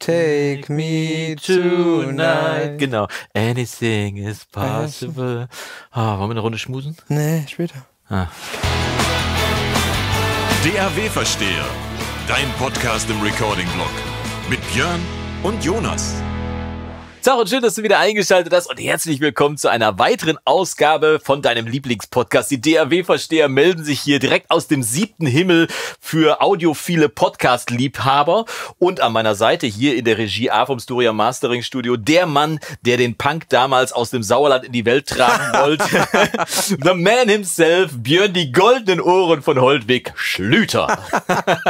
Take me tonight. Genau. Anything is possible. Oh, wollen wir eine Runde schmusen? Nee, später. Ah. DAW Versteher. Dein Podcast im Recording-Blog. Mit Björn und Jonas. Tag und schön, dass du wieder eingeschaltet hast und herzlich willkommen zu einer weiteren Ausgabe von deinem Lieblingspodcast. Die DAW-Versteher melden sich hier direkt aus dem siebten Himmel für audiophile Podcast-Liebhaber. Und an meiner Seite hier in der Regie A vom Storia Mastering Studio, der Mann, der den Punk damals aus dem Sauerland in die Welt tragen wollte. The man himself, Björn, die goldenen Ohren von Holdwig Schlüter.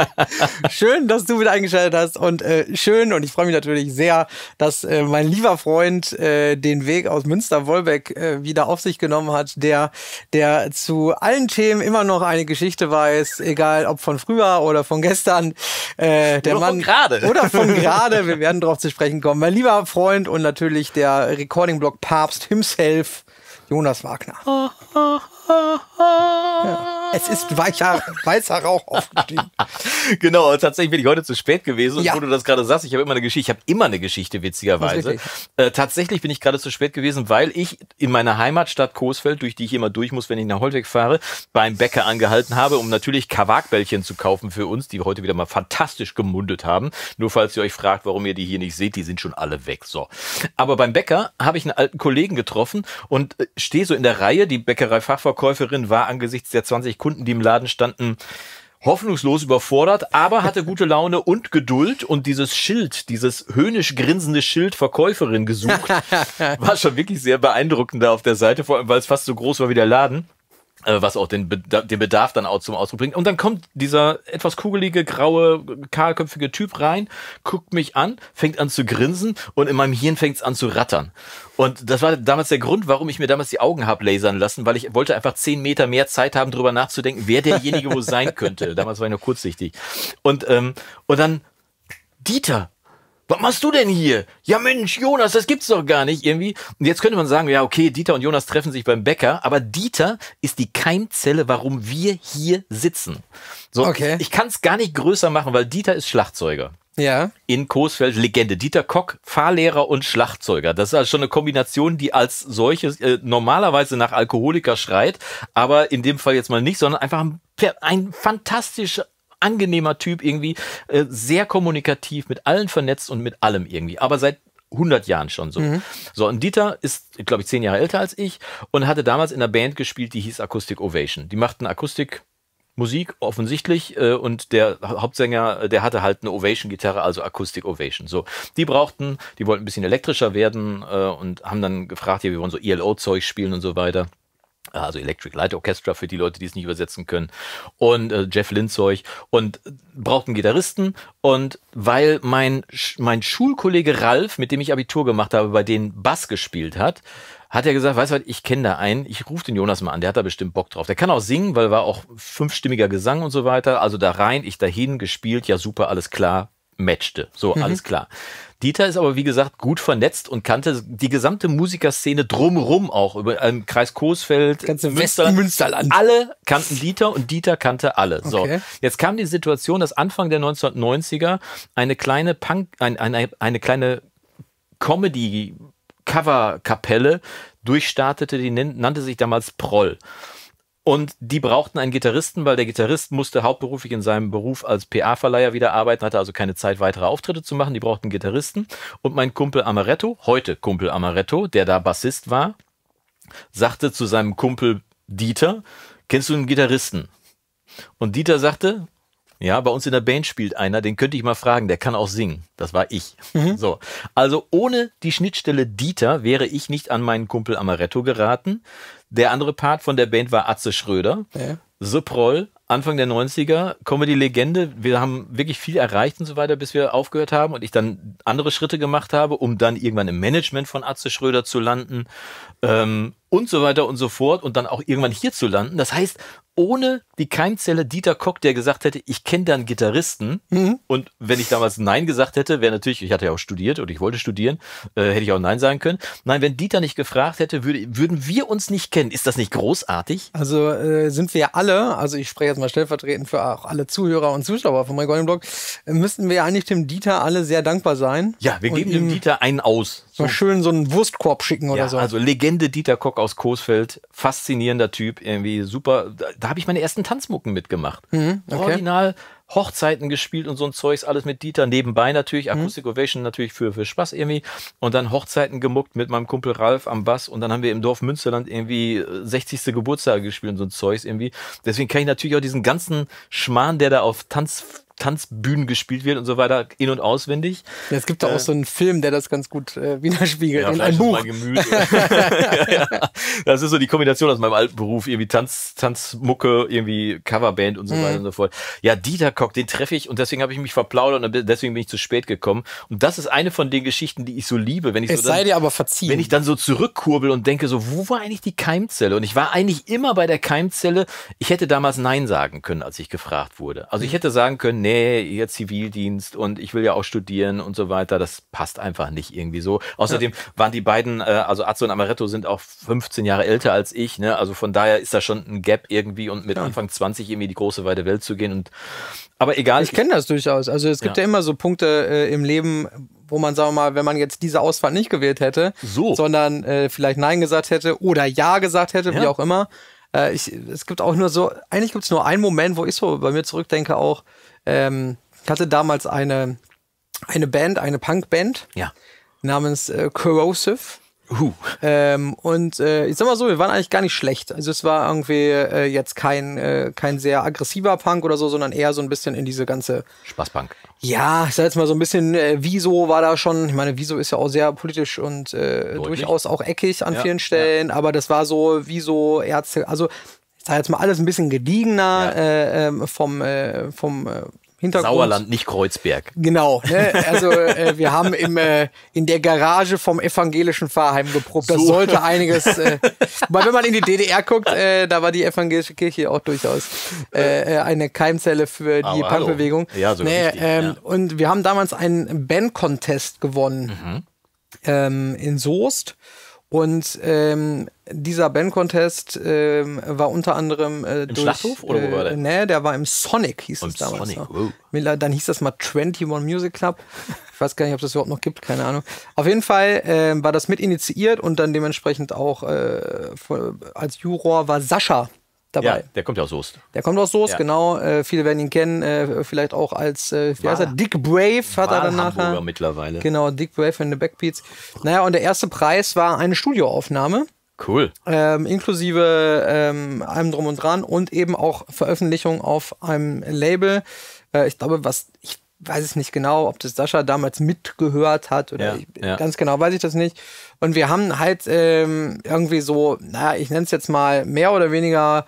schön, dass du wieder eingeschaltet hast und äh, schön und ich freue mich natürlich sehr, dass äh, mein Lieblingspodcast lieber Freund äh, den Weg aus Münster-Wolbeck äh, wieder auf sich genommen hat, der, der zu allen Themen immer noch eine Geschichte weiß, egal ob von früher oder von gestern. Äh, der oder Mann, von gerade. Oder von gerade. Wir werden darauf zu sprechen kommen. Mein lieber Freund und natürlich der Recording-Blog Papst himself, Jonas Wagner. Oh, oh, oh. Ja. Es ist weicher, weißer Rauch aufgestiegen. genau, tatsächlich bin ich heute zu spät gewesen. Und ja. wo du das gerade sagst, ich habe immer eine Geschichte, ich habe immer eine Geschichte, witzigerweise. Äh, tatsächlich bin ich gerade zu spät gewesen, weil ich in meiner Heimatstadt Coesfeld, durch die ich immer durch muss, wenn ich nach Holtweg fahre, beim Bäcker angehalten habe, um natürlich Kawakbällchen zu kaufen für uns, die heute wieder mal fantastisch gemundet haben. Nur falls ihr euch fragt, warum ihr die hier nicht seht, die sind schon alle weg. So. Aber beim Bäcker habe ich einen alten Kollegen getroffen und äh, stehe so in der Reihe, die Bäckerei Fachverkäufer Verkäuferin war angesichts der 20 Kunden, die im Laden standen, hoffnungslos überfordert, aber hatte gute Laune und Geduld und dieses Schild, dieses höhnisch grinsende Schild Verkäuferin gesucht, war schon wirklich sehr beeindruckend da auf der Seite, vor allem weil es fast so groß war wie der Laden. Äh, was auch den, Bedarf, den Bedarf dann auch zum Ausdruck bringt. Und dann kommt dieser etwas kugelige, graue, kahlköpfige Typ rein, guckt mich an, fängt an zu grinsen und in meinem Hirn fängt es an zu rattern. Und das war damals der Grund, warum ich mir damals die Augen hab lasern lassen, weil ich wollte einfach zehn Meter mehr Zeit haben, drüber nachzudenken, wer derjenige wo sein könnte. Damals war ich noch kurzsichtig. Und, ähm, und dann, Dieter, was machst du denn hier? Ja Mensch, Jonas, das gibt's doch gar nicht irgendwie. Und jetzt könnte man sagen, ja okay, Dieter und Jonas treffen sich beim Bäcker, aber Dieter ist die Keimzelle, warum wir hier sitzen. So, okay. ich, ich kann es gar nicht größer machen, weil Dieter ist Schlagzeuger. Ja. In Coesfeld Legende. Dieter Kock, Fahrlehrer und Schlagzeuger. Das ist also schon eine Kombination, die als solches äh, normalerweise nach Alkoholiker schreit, aber in dem Fall jetzt mal nicht, sondern einfach ein, ein fantastisch angenehmer Typ irgendwie, äh, sehr kommunikativ, mit allen vernetzt und mit allem irgendwie. Aber seit 100 Jahren schon so. Mhm. So, und Dieter ist, glaube ich, zehn Jahre älter als ich und hatte damals in einer Band gespielt, die hieß Acoustic Ovation. Die machten Akustik Musik offensichtlich äh, und der Hauptsänger, äh, der hatte halt eine Ovation-Gitarre, also Akustik Ovation. So, die brauchten, die wollten ein bisschen elektrischer werden äh, und haben dann gefragt, hier, wir wollen so ELO-Zeug spielen und so weiter also Electric Light Orchestra für die Leute, die es nicht übersetzen können, und äh, Jeff Lindzeug und braucht einen Gitarristen. Und weil mein, mein Schulkollege Ralf, mit dem ich Abitur gemacht habe, bei denen Bass gespielt hat, hat er gesagt, weißt du was, ich kenne da einen, ich rufe den Jonas mal an, der hat da bestimmt Bock drauf. Der kann auch singen, weil war auch fünfstimmiger Gesang und so weiter. Also da rein, ich dahin, gespielt, ja super, alles klar, matchte. So, mhm. alles klar. Dieter ist aber, wie gesagt, gut vernetzt und kannte die gesamte Musikerszene drumrum auch, über im ähm, Kreis Coesfeld, Ganze Münster, Münsterland. Alle kannten Dieter und Dieter kannte alle. So, jetzt kam die Situation, dass Anfang der 1990er eine kleine Punk, ein, eine, eine kleine Comedy cover kapelle durchstartete, die nannte sich damals Proll. Und die brauchten einen Gitarristen, weil der Gitarrist musste hauptberuflich in seinem Beruf als PA-Verleiher wieder arbeiten, hatte also keine Zeit, weitere Auftritte zu machen. Die brauchten einen Gitarristen. Und mein Kumpel Amaretto, heute Kumpel Amaretto, der da Bassist war, sagte zu seinem Kumpel Dieter, kennst du einen Gitarristen? Und Dieter sagte, ja, bei uns in der Band spielt einer, den könnte ich mal fragen, der kann auch singen. Das war ich. Mhm. So. Also ohne die Schnittstelle Dieter wäre ich nicht an meinen Kumpel Amaretto geraten. Der andere Part von der Band war Atze Schröder. Ja. Suproll, Anfang der 90er, Comedy-Legende. Wir haben wirklich viel erreicht und so weiter, bis wir aufgehört haben und ich dann andere Schritte gemacht habe, um dann irgendwann im Management von Atze Schröder zu landen. Ähm, und so weiter und so fort und dann auch irgendwann hier zu landen. Das heißt, ohne die Keimzelle Dieter Kock, der gesagt hätte, ich kenne da einen Gitarristen. Mhm. Und wenn ich damals Nein gesagt hätte, wäre natürlich, ich hatte ja auch studiert und ich wollte studieren, äh, hätte ich auch Nein sagen können. Nein, wenn Dieter nicht gefragt hätte, würde, würden wir uns nicht kennen. Ist das nicht großartig? Also äh, sind wir alle, also ich spreche jetzt mal stellvertretend für auch alle Zuhörer und Zuschauer von My Golden Blog, äh, müssten wir eigentlich dem Dieter alle sehr dankbar sein. Ja, wir geben dem Dieter einen aus. So Mal schön so einen Wurstkorb schicken oder ja, so. Also Legende Dieter Kock aus Coesfeld, faszinierender Typ, irgendwie super. Da, da habe ich meine ersten Tanzmucken mitgemacht. Mhm, okay. Original Hochzeiten gespielt und so ein Zeugs, alles mit Dieter nebenbei natürlich, Acoustic mhm. Ovation natürlich für, für Spaß irgendwie und dann Hochzeiten gemuckt mit meinem Kumpel Ralf am Bass und dann haben wir im Dorf Münsterland irgendwie 60. Äh, Geburtstag gespielt und so ein Zeugs irgendwie. Deswegen kann ich natürlich auch diesen ganzen Schmarrn, der da auf Tanz Tanzbühnen gespielt wird und so weiter, in- und auswendig. Ja, es gibt da äh, auch so einen Film, der das ganz gut äh, widerspiegelt. Ja, in ein Buch. ja, ja. Das ist so die Kombination aus meinem alten Beruf, irgendwie Tanz, Tanzmucke, irgendwie Coverband und so mhm. weiter und so fort. Ja, Dieter Kock, den treffe ich und deswegen habe ich mich verplaudert und deswegen bin ich zu spät gekommen. Und das ist eine von den Geschichten, die ich so liebe. Wenn ich es so dann, sei dir aber verziehen. Wenn ich dann so zurückkurbel und denke so, wo war eigentlich die Keimzelle? Und ich war eigentlich immer bei der Keimzelle. Ich hätte damals Nein sagen können, als ich gefragt wurde. Also ich mhm. hätte sagen können, nee, nee, ihr Zivildienst und ich will ja auch studieren und so weiter. Das passt einfach nicht irgendwie so. Außerdem ja. waren die beiden, äh, also Azzo und Amaretto sind auch 15 Jahre älter als ich. Ne? Also von daher ist da schon ein Gap irgendwie und mit ja. Anfang 20 irgendwie die große weite Welt zu gehen. Und aber egal. Ich kenne das durchaus. Also es gibt ja, ja immer so Punkte äh, im Leben, wo man, sagen wir mal, wenn man jetzt diese Ausfahrt nicht gewählt hätte, so. sondern äh, vielleicht Nein gesagt hätte oder Ja gesagt hätte, wie auch immer. Äh, ich, es gibt auch nur so, eigentlich gibt es nur einen Moment, wo ich so bei mir zurückdenke auch, ähm, ich hatte damals eine, eine Band, eine Punkband ja. namens äh, Corrosive. Uh. Ähm, und äh, ich sag mal so, wir waren eigentlich gar nicht schlecht. Also es war irgendwie äh, jetzt kein, äh, kein sehr aggressiver Punk oder so, sondern eher so ein bisschen in diese ganze Spaßpunk. Ja, ich sag jetzt mal so ein bisschen, äh, Wieso war da schon, ich meine, Wieso ist ja auch sehr politisch und äh, durchaus auch eckig an ja, vielen Stellen, ja. aber das war so Wieso, Ärzte, also ich sag jetzt mal alles ein bisschen gediegener ja. äh, ähm, vom, äh, vom äh, Hintergrund. Sauerland, nicht Kreuzberg. Genau. Ne? Also äh, wir haben im, äh, in der Garage vom evangelischen Pfarrheim geprobt. Das so. sollte einiges. Äh, weil wenn man in die DDR guckt, äh, da war die evangelische Kirche auch durchaus äh, äh eine Keimzelle für die Punkbewegung. Ja, so ne, richtig, ähm, ja. Und wir haben damals einen Band-Contest gewonnen mhm. ähm, in Soest. Und ähm, dieser Band-Contest ähm, war unter anderem äh, Im durch, Schlachthof oder wo äh, war der? Äh, nee, der war im Sonic, hieß Und es damals. Sonic, wow. ne? Dann hieß das mal 21 Music Club. Ich weiß gar nicht, ob das überhaupt noch gibt, keine Ahnung. Auf jeden Fall äh, war das mit initiiert und dann dementsprechend auch äh, als Juror war Sascha dabei. Ja, der kommt ja aus Soest. Der kommt aus Soest, ja. genau. Äh, viele werden ihn kennen, äh, vielleicht auch als, äh, wie heißt er? Dick Brave hat er dann nachher. mittlerweile. Genau, Dick Brave in the Backbeats. Naja, und der erste Preis war eine Studioaufnahme. Cool. Ähm, inklusive ähm, allem drum und dran und eben auch Veröffentlichung auf einem Label. Äh, ich glaube, was ich weiß es nicht genau, ob das Sascha damals mitgehört hat oder ja, ich, ja. ganz genau weiß ich das nicht. Und wir haben halt ähm, irgendwie so, naja, ich nenne es jetzt mal mehr oder weniger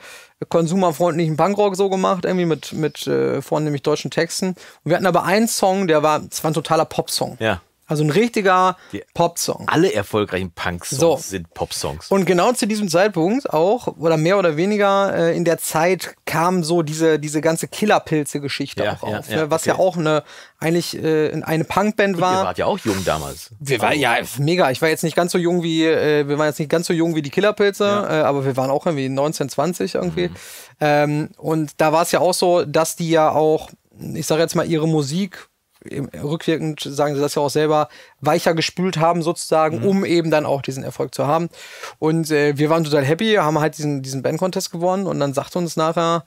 konsumerfreundlichen Punkrock so gemacht, irgendwie mit, mit äh, vornehmlich deutschen Texten. Und wir hatten aber einen Song, der war, es war ein totaler Popsong. Ja. Also ein richtiger Die, Pop-Song. Alle erfolgreichen Punk-Songs so. sind Pop-Songs. Und genau zu diesem Zeitpunkt auch, oder mehr oder weniger äh, in der Zeit, kam so diese, diese ganze Killerpilze-Geschichte ja, auch ja, auf. Ja, ne? Was okay. ja auch eine, eigentlich äh, eine Punkband war. Und ihr wart ja auch jung damals. Wir waren, also ja, mega. Ich war jetzt nicht ganz so jung wie, äh, wir waren jetzt nicht ganz so jung wie die Killerpilze, äh, aber wir waren auch irgendwie 19, 20 irgendwie. Mhm. Ähm, und da war es ja auch so, dass die ja auch, ich sage jetzt mal, ihre Musik rückwirkend sagen sie das ja auch selber, weicher gespült haben sozusagen, mhm. um eben dann auch diesen Erfolg zu haben. Und äh, wir waren total happy, haben halt diesen, diesen Band-Contest gewonnen und dann sagte uns nachher,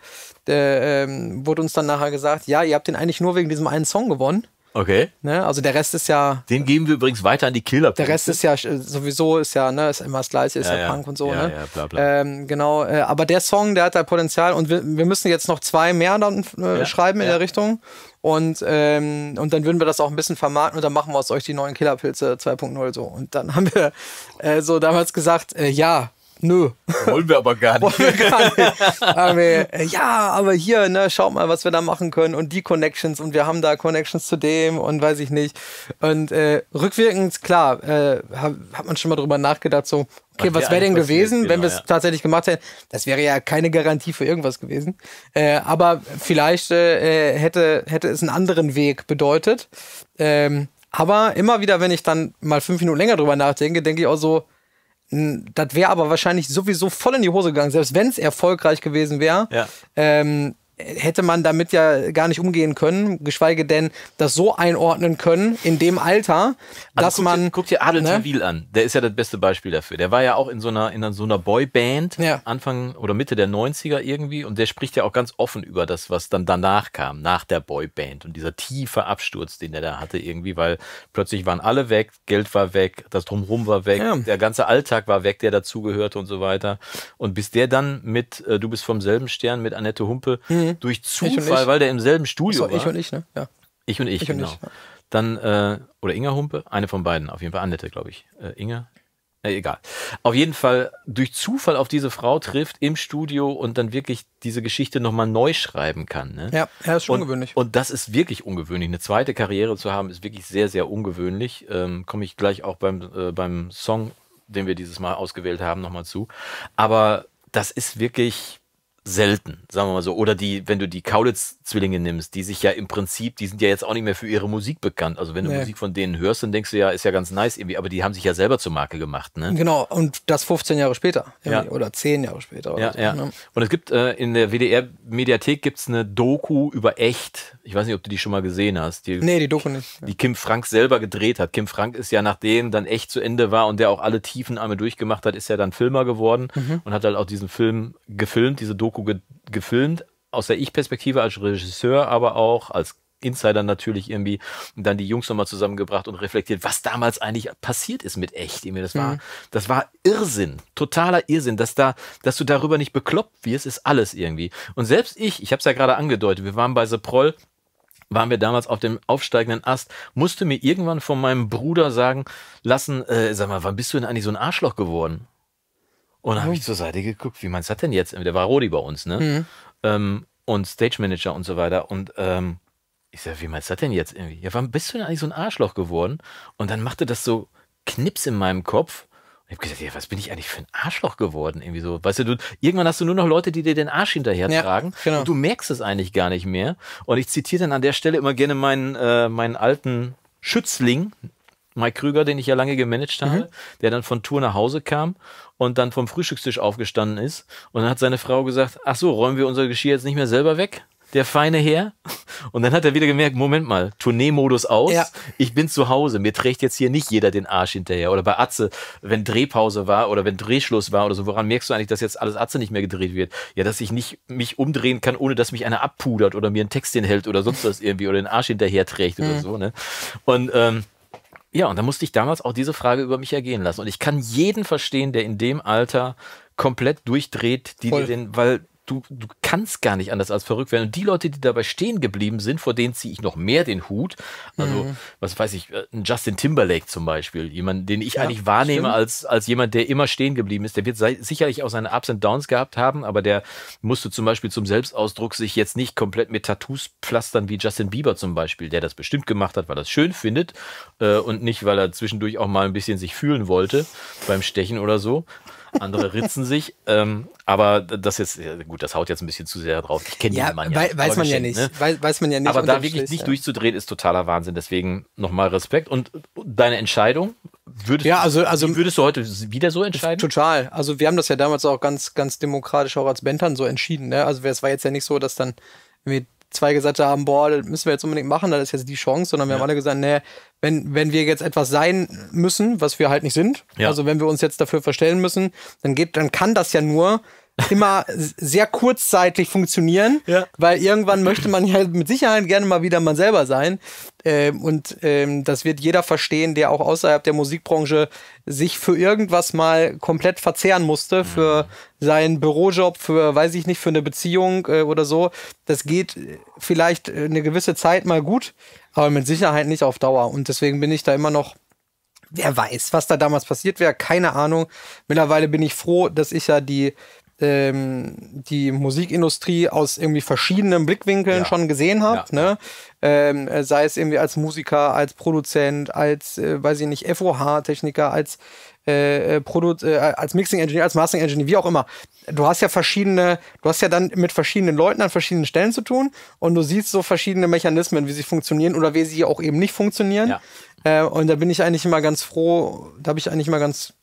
äh, ähm, wurde uns dann nachher gesagt, ja, ihr habt den eigentlich nur wegen diesem einen Song gewonnen. Okay. Ne? Also der Rest ist ja. Den geben wir übrigens weiter an die Killer. -Punkte. Der Rest ist ja äh, sowieso ist ja ne ist immer das gleiche ist ja, ja Punk und so ja, ne. Ja, bla, bla. Ähm, genau. Äh, aber der Song, der hat da Potenzial und wir, wir, müssen jetzt noch zwei mehr dann äh, ja, schreiben in der Richtung und ähm, und dann würden wir das auch ein bisschen vermarkten und dann machen wir aus euch die neuen Killerpilze 2.0 so und dann haben wir äh, so damals gesagt äh, ja nö. Wollen wir aber gar nicht. Wollen wir gar nicht. Aber, äh, ja, aber hier, ne, schaut mal, was wir da machen können und die Connections und wir haben da Connections zu dem und weiß ich nicht. Und äh, rückwirkend, klar, äh, hat man schon mal drüber nachgedacht, so, okay, was, was wäre denn gewesen, genau, wenn wir es ja. tatsächlich gemacht hätten? Das wäre ja keine Garantie für irgendwas gewesen. Äh, aber vielleicht äh, hätte, hätte es einen anderen Weg bedeutet. Ähm, aber immer wieder, wenn ich dann mal fünf Minuten länger drüber nachdenke, denke ich auch so, das wäre aber wahrscheinlich sowieso voll in die Hose gegangen, selbst wenn es erfolgreich gewesen wäre. Ja. Ähm, hätte man damit ja gar nicht umgehen können, geschweige denn das so einordnen können in dem Alter, also dass guck man. Dir, guck dir Adel ne? Tawil an, der ist ja das beste Beispiel dafür. Der war ja auch in so einer, in so einer Boyband ja. Anfang oder Mitte der 90er irgendwie und der spricht ja auch ganz offen über das, was dann danach kam, nach der Boyband und dieser tiefe Absturz, den der da hatte irgendwie, weil plötzlich waren alle weg, Geld war weg, das Drumherum war weg, ja. der ganze Alltag war weg, der dazugehörte und so weiter. Und bis der dann mit äh, Du bist vom selben Stern mit Annette Humpe hm mhm. durch Zufall, weil der im selben Studio also, war. Ich und ich, ne? Ja. Ich und ich, ich genau. Und ich, ja. Dann, äh, oder Inga Humpe, eine von beiden, auf jeden Fall Annette, glaube ich. Äh, Inga, äh, egal. Auf jeden Fall durch Zufall auf diese Frau trifft im Studio und dann wirklich diese Geschichte nochmal neu schreiben kann. Ne? Ja, ja, ist schon und, ungewöhnlich. Und das ist wirklich ungewöhnlich. Eine zweite Karriere zu haben, ist wirklich sehr, sehr ungewöhnlich. Ähm, Komme ich gleich auch beim, äh, beim Song, den wir dieses Mal ausgewählt haben, nochmal zu. Aber das ist wirklich selten, sagen wir mal so. Oder die, wenn du die Kaulitz-Zwillinge nimmst, die sich ja im Prinzip, die sind ja jetzt auch nicht mehr für ihre Musik bekannt. Also wenn du nee. Musik von denen hörst, dann denkst du ja, ist ja ganz nice irgendwie, aber die haben sich ja selber zur Marke gemacht, ne? Genau, und das 15 Jahre später. Ja. Oder 10 Jahre später. ja, so, ja. Ne? Und es gibt äh, in der WDR-Mediathek gibt's eine Doku über echt. Ich weiß nicht, ob du die schon mal gesehen hast. Die, nee, die Doku nicht. Die Kim Frank selber gedreht hat. Kim Frank ist ja, nachdem dann echt zu Ende war und der auch alle Tiefen einmal durchgemacht hat, ist ja dann Filmer geworden mhm. und hat halt auch diesen Film gefilmt, diese Doku Doku ge gefilmt, aus der Ich-Perspektive als Regisseur, aber auch als Insider natürlich irgendwie und dann die Jungs nochmal zusammengebracht und reflektiert, was damals eigentlich passiert ist mit echt. Das war, mhm. das war Irrsinn, totaler Irrsinn, dass da, dass du darüber nicht bekloppt wirst, ist alles irgendwie. Und selbst ich, ich habe es ja gerade angedeutet, wir waren bei The Proll, waren wir damals auf dem aufsteigenden Ast, musste mir irgendwann von meinem Bruder sagen lassen, äh, sag mal, wann bist du denn eigentlich so ein Arschloch geworden? Und dann habe ich hm. zur Seite geguckt, wie meinst du das denn jetzt? Der war Rodi bei uns, ne? Mhm. Ähm, und Stage Manager und so weiter. Und ähm, ich sage, wie meinst du das denn jetzt irgendwie? Ja, warum bist du denn eigentlich so ein Arschloch geworden? Und dann machte das so Knips in meinem Kopf. Und ich habe gesagt, ja, was bin ich eigentlich für ein Arschloch geworden? Irgendwie so. Weißt du, du, irgendwann hast du nur noch Leute, die dir den Arsch hinterher tragen. Ja, genau. Und du merkst es eigentlich gar nicht mehr. Und ich zitiere dann an der Stelle immer gerne meinen, äh, meinen alten Schützling, Mike Krüger, den ich ja lange gemanagt mhm. habe, mhm. der dann von Tour nach Hause kam und dann vom Frühstückstisch aufgestanden ist. Und dann hat seine Frau gesagt, ach so, räumen wir unser Geschirr jetzt nicht mehr selber weg? Der feine Herr. Und dann hat er wieder gemerkt, Moment mal, Tourneemodus aus. Ja. Ich bin zu Hause. Mir trägt jetzt hier nicht jeder den Arsch hinterher. Oder bei Atze, wenn Drehpause war oder wenn Drehschluss war oder so, woran merkst du eigentlich, dass jetzt alles Atze nicht mehr gedreht wird? Ja, dass ich nicht mich umdrehen kann, ohne dass mich einer abpudert oder mir einen Text hinhält oder sonst was irgendwie oder den Arsch hinterher trägt mhm. oder so. Ne? Und ähm, ja, und da musste ich damals auch diese Frage über mich ergehen lassen. Und ich kann jeden verstehen, der in dem Alter komplett durchdreht, die, die den, weil du, du kannst gar nicht anders als verrückt werden. Und die Leute, die dabei stehen geblieben sind, vor denen ziehe ich noch mehr den Hut. Also, mhm. was weiß ich, äh, ein Justin Timberlake zum Beispiel, jemand, den ich ja, eigentlich wahrnehme als, als jemand, der immer stehen geblieben ist. Der wird sicherlich auch seine Ups und Downs gehabt haben, aber der musste zum Beispiel zum Selbstausdruck sich jetzt nicht komplett mit Tattoos pflastern wie Justin Bieber zum Beispiel, der das bestimmt gemacht hat, weil er es schön findet äh, und nicht, weil er zwischendurch auch mal ein bisschen sich fühlen wollte beim Stechen oder so andere ritzen sich. Ähm, aber das jetzt, gut, das haut jetzt ein bisschen zu sehr drauf. Ich kenne ja, den Mann ja. Wei weiß man ja nicht. Ne? Weiß, weiß man ja nicht. Aber da wirklich nicht ja. durchzudrehen, ist totaler Wahnsinn. Deswegen nochmal Respekt. Und deine Entscheidung, Würdest, ja, also, also, würdest du heute wieder so entscheiden? Total. Also wir haben das ja damals auch ganz, ganz demokratisch auch als Bentern so entschieden. Ne? Also es war jetzt ja nicht so, dass dann mit zwei gesagt haben, boah, das müssen wir jetzt unbedingt machen, das ist jetzt die Chance, sondern wir ja. haben alle gesagt, nee, wenn, wenn wir jetzt etwas sein müssen, was wir halt nicht sind, ja. also wenn wir uns jetzt dafür verstellen müssen, dann geht, dann kann das ja nur immer sehr kurzzeitig funktionieren, ja. weil irgendwann möchte man ja mit Sicherheit gerne mal wieder man selber sein. Ähm, und ähm, das wird jeder verstehen, der auch außerhalb der Musikbranche sich für irgendwas mal komplett verzehren musste, mhm. für seinen Bürojob, für, weiß ich nicht, für eine Beziehung äh, oder so. Das geht äh, vielleicht äh, eine gewisse Zeit mal gut, aber mit Sicherheit nicht auf Dauer. Und deswegen bin ich da immer noch wer weiß, was da damals passiert wäre, keine Ahnung. Mittlerweile bin ich froh, dass ich ja die ähm, die Musikindustrie aus irgendwie verschiedenen Blickwinkeln ja. schon gesehen habe. Ja. Ne? Ähm, sei es irgendwie als Musiker, als Produzent, als, äh, weiß ich nicht, FOH-Techniker, als äh, äh, äh als Mixing Engineer, als Mastering Engineer, wie auch immer. Du hast ja verschiedene, du hast ja dann mit verschiedenen Leuten an verschiedenen Stellen zu tun und du siehst so verschiedene Mechanismen, wie sie funktionieren oder wie sie auch eben nicht funktionieren. Ja. Äh, und da bin ich eigentlich immer ganz froh, da habe ich eigentlich immer ganz,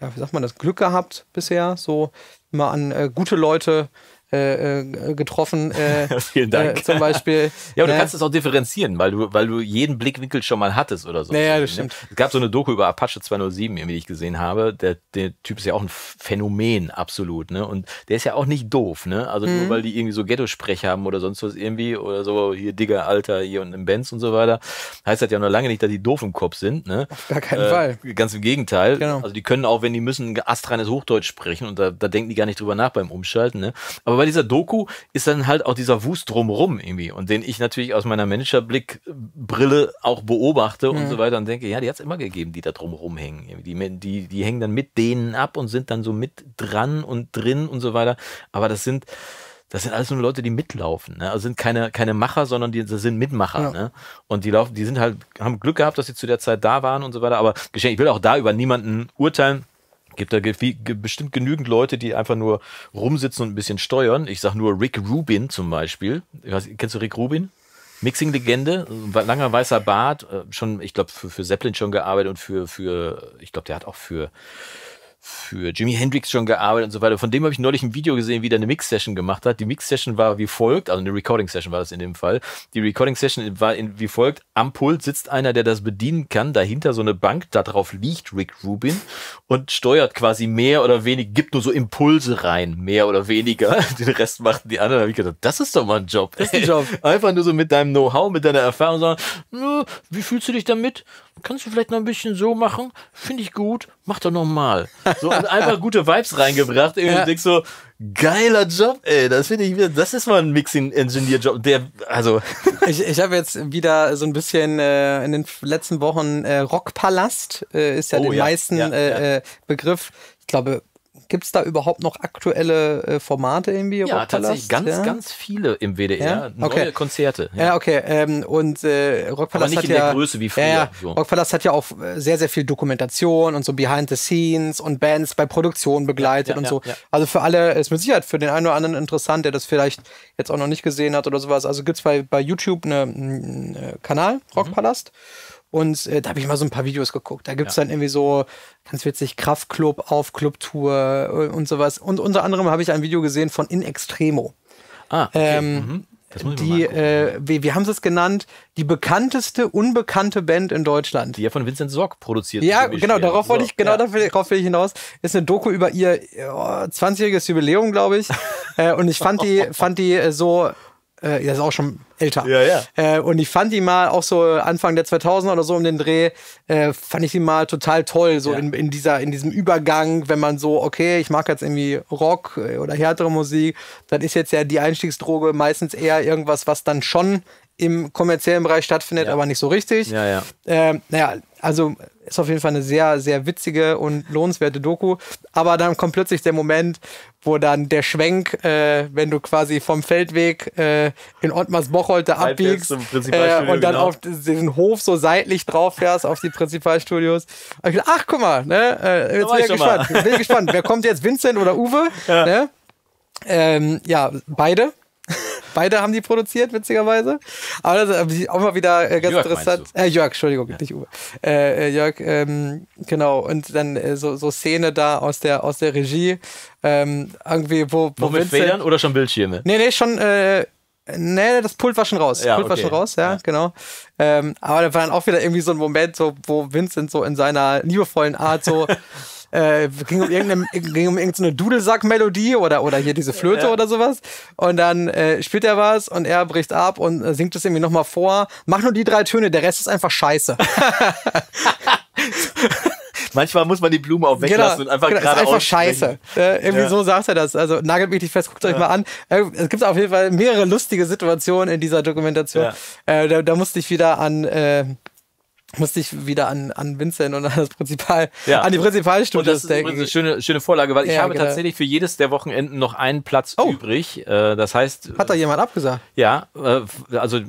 ja, wie sagt man das, Glück gehabt bisher, so mal an äh, gute Leute äh, äh, getroffen. Äh, Vielen Dank. Äh, zum Beispiel. ja, aber du äh, kannst es auch differenzieren, weil du, weil du jeden Blickwinkel schon mal hattest oder so. Naja, das ne? stimmt. Es gab so eine Doku über Apache 207, die ich gesehen habe. Der, der Typ ist ja auch ein Phänomen, absolut. Ne? Und der ist ja auch nicht doof. Ne? Also mhm. nur weil die irgendwie so Ghetto-Sprech haben oder sonst was irgendwie oder so, hier Digger, Alter, hier und im Benz und so weiter, heißt das ja noch lange nicht, dass die doof im Kopf sind. Ne? Auf gar keinen Fall. Ganz im Gegenteil. Genau. Also die können auch, wenn die müssen, astreines Hochdeutsch sprechen und da, da denken die gar nicht drüber nach beim Umschalten. Ne? Aber aber bei dieser Doku ist dann halt auch dieser Wust drumrum irgendwie und den ich natürlich aus meiner Managerblickbrille auch beobachte mhm. und so weiter und denke, ja, die hat es immer gegeben, die da drumrum hängen. Die, die, die hängen dann mit denen ab und sind dann so mit dran und drin und so weiter. Aber das sind, das sind alles nur Leute, die mitlaufen. Ne? Also sind keine, keine Macher, sondern die, das sind Mitmacher. Ja. Ne? Und die laufen, die sind halt, haben Glück gehabt, dass sie zu der Zeit da waren und so weiter. Aber ich will auch da über niemanden urteilen Gibt da bestimmt genügend Leute, die einfach nur rumsitzen und ein bisschen steuern. Ich sage nur Rick Rubin zum Beispiel. kennst du Rick Rubin? Mixing-Legende, langer weißer Bart, äh, schon, ich glaube, für, für Zeppelin schon gearbeitet und für, für ich glaube, der hat auch für für Jimi Hendrix schon gearbeitet und so weiter. Von dem habe ich neulich ein Video gesehen, wie der eine Mix-Session gemacht hat. Die Mix-Session war wie folgt, also eine Recording-Session war das in dem Fall. Die Recording-Session war in, wie folgt. Am Pult sitzt einer, der das bedienen kann, dahinter so eine Bank, da drauf liegt Rick Rubin und steuert quasi mehr oder weniger, gibt nur so Impulse rein, mehr oder weniger. Den Rest machten die anderen. Da habe ich gedacht, das ist doch mal ein Job. Das ist ein Job. Einfach nur so mit deinem Know-how, mit deiner Erfahrung sagen, wie fühlst du dich damit? kannst du vielleicht noch ein bisschen so machen? Finde ich gut, mach doch nochmal. So und also einfach gute Vibes reingebracht. Irgendwie ja. denkst so, geiler Job, ey. Das finde ich, das ist mal ein Mixing-Engineer-Job. Der, also. ich ich habe jetzt wieder so ein bisschen äh, in den letzten Wochen äh, Rockpalast, äh, ist ja oh, den ja. meisten ja, äh, äh, Begriff. Ich glaube, Gibt es da überhaupt noch aktuelle äh, Formate irgendwie? Ja, tatsächlich ganz, ja? ganz viele im WDR. Ja? Okay. Neue Konzerte. Ja, ja okay. Ähm, und äh, Rockpalast hat in ja, der Größe wie früher. Ja, so. Rockpalast hat ja auch äh, sehr, sehr viel Dokumentation und so Behind the Scenes und Bands bei Produktionen begleitet und so. Also für alle ist mit Sicherheit für den einen oder anderen interessant, der das vielleicht jetzt auch noch nicht gesehen hat oder sowas. Also gibt es bei, bei YouTube einen eine äh, Kanal, mhm. Rockpalast. Mhm. Und äh, da habe ich mal so ein paar Videos geguckt. Da gibt es ja. dann irgendwie so, ganz witzig, Kraftclub auf Clubtour äh, und, sowas. Und unter anderem habe ich ein Video gesehen von In Extremo. Ah, okay. ähm, mhm. die, äh, wie, wie haben sie es genannt? Die bekannteste unbekannte Band in Deutschland. Die ja von Vincent Sorg produziert. Ja, genau, darauf wollte ich, genau ja. darauf will ich hinaus. Ist eine Doku über ihr oh, 20-jähriges Jubiläum, glaube ich. äh, und ich fand die, fand die äh, so äh, das ist auch schon älter. Ja, ja. Äh, und ich fand die mal auch so Anfang der 2000er oder so um den Dreh, äh, fand ich sie mal total toll, so ja. in, in, dieser, in diesem Übergang, wenn man so, okay, ich mag jetzt irgendwie Rock äh, oder härtere Musik, dann ist jetzt ja die Einstiegsdroge meistens eher irgendwas, was dann schon im kommerziellen Bereich stattfindet, ja. aber nicht so richtig. Ja, ja. Ähm, naja, also ist auf jeden Fall eine sehr, sehr witzige und lohnenswerte Doku. Aber dann kommt plötzlich der Moment, wo dann der Schwenk, äh, wenn du quasi vom Feldweg äh, in Ottmars Bocholte halt abbiegst äh, und dann genau. auf diesen Hof so seitlich drauf fährst auf die Prinzipalstudios. Dachte, ach, guck mal, ne? Äh, jetzt bin ich gespannt. Bin gespannt. Wer kommt jetzt, Vincent oder Uwe? Ja, ne? ähm, ja beide. Beide haben die produziert, witzigerweise. Aber das äh, ist auch mal wieder äh, ganz Jörg, interessant. Äh, Jörg, Entschuldigung, ja. nicht Uwe. Äh, äh, Jörg, ähm, genau. Und dann äh, so, so Szene da aus der, aus der Regie. Ähm, irgendwie, wo. wo mit Federn oder schon Bildschirme? Nee, nee, schon. Äh, Nee, das Pult war schon raus. Ja, Pult okay. war schon raus, ja, ja. genau. Ähm, aber da war dann auch wieder irgendwie so ein Moment, so, wo Vincent so in seiner liebevollen Art so äh, ging um irgendeine, ging um irgendeine Dudelsack-Melodie oder, oder hier diese Flöte ja. oder sowas. Und dann äh, spielt er was und er bricht ab und äh, singt es irgendwie nochmal vor. Mach nur die drei Töne, der Rest ist einfach scheiße. Manchmal muss man die Blume auch genau. weglassen genau, und einfach genau, gerade ist einfach scheiße. Äh, irgendwie ja. so sagt er das. Also nagelt mich nicht fest, guckt euch mal an. Äh, es gibt auf jeden Fall mehrere lustige Situationen in dieser Dokumentation. Ja. Äh, da, da, musste ich wieder an äh, musste ich wieder an, an Vincent und an das Prinzipal, ja. an die Prinzipalstudios denken. Das ist eine schöne, schöne Vorlage, weil ja, ich habe genau. tatsächlich für jedes der Wochenenden noch einen Platz oh. übrig. Äh, das heißt. Hat da äh, jemand abgesagt? Ja, äh, also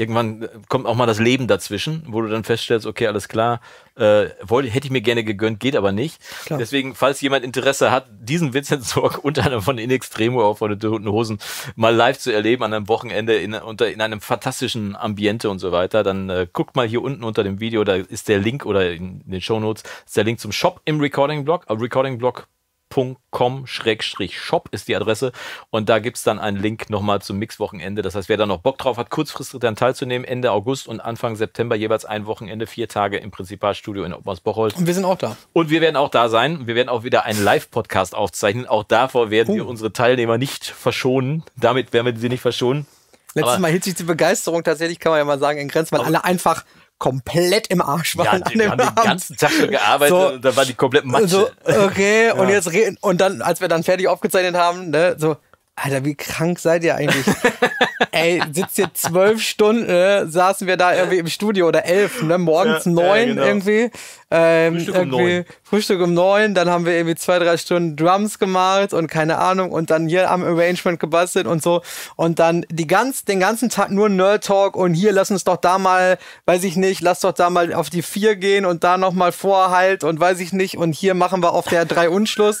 irgendwann äh, kommt auch mal das Leben dazwischen, wo du dann feststellst, okay, alles klar, äh, wollte, hätte ich mir gerne gegönnt, geht aber nicht. Klar. Deswegen, falls jemand Interesse hat, diesen Vincent Sorg unter anderem von In Extremo, auf von den Toten Hosen, mal live zu erleben an einem Wochenende in, unter, in einem fantastischen Ambiente und so weiter, dann äh, guckt mal hier unten unter dem Video, da ist der Link oder in den Shownotes ist der Link zum Shop im Recording-Blog, recording äh, recordingblog.com mixwochen.com-shop ist die Adresse und da gibt es dann einen Link nochmal zum Mixwochenende. Das heißt, wer da noch Bock drauf hat, kurzfristig dann teilzunehmen, Ende August und Anfang September jeweils ein Wochenende, vier Tage im Prinzipalstudio in Ottmarsbocholt. Und wir sind auch da. Und wir werden auch da sein. Wir werden auch wieder einen Live-Podcast aufzeichnen. Auch davor werden uh. wir unsere Teilnehmer nicht verschonen. Damit werden wir sie nicht verschonen. Letztes aber Mal hielt sich die Begeisterung tatsächlich, kann man ja mal sagen, in Grenzen, weil alle einfach komplett im Arsch waren. Ja, die an haben Abend. den ganzen Tag schon gearbeitet so, und da war die komplett matsch. So, okay, ja. und jetzt reden, und dann, als wir dann fertig aufgezeichnet haben, ne, so, Alter, wie krank seid ihr eigentlich? Ey, sitzt hier zwölf Stunden, ne? saßen wir da irgendwie im Studio oder elf, ne? morgens ja, neun ja, genau. irgendwie. Ähm, Frühstück um neun. Frühstück um neun, dann haben wir irgendwie zwei, drei Stunden Drums gemacht und keine Ahnung und dann hier am Arrangement gebastelt und so und dann die ganz, den ganzen Tag nur Nerd Talk und hier lass uns doch da mal, weiß ich nicht, lass doch da mal auf die vier gehen und da nochmal Vorhalt und weiß ich nicht und hier machen wir auf der drei Unschluss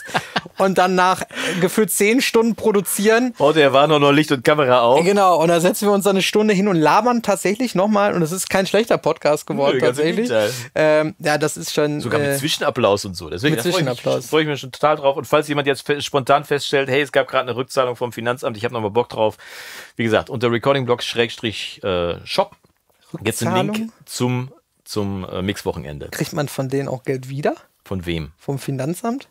und dann nach gefühlt zehn Stunden produzieren. Oh, der war noch noch Licht und Kamera auf. Genau Genau, und da setzen wir uns eine Stunde hin und labern tatsächlich nochmal. Und es ist kein schlechter Podcast geworden, Nö, tatsächlich. Ähm, ja, das ist schon. Sogar mit äh, Zwischenapplaus und so. Deswegen mit Zwischenapplaus. Freue ich mich schon total drauf. Und falls jemand jetzt spontan feststellt, hey, es gab gerade eine Rückzahlung vom Finanzamt, ich habe nochmal Bock drauf. Wie gesagt, unter recordingblog-shop. Äh, jetzt einen Link zum, zum äh, Mixwochenende. Kriegt man von denen auch Geld wieder? Von wem? Vom Finanzamt?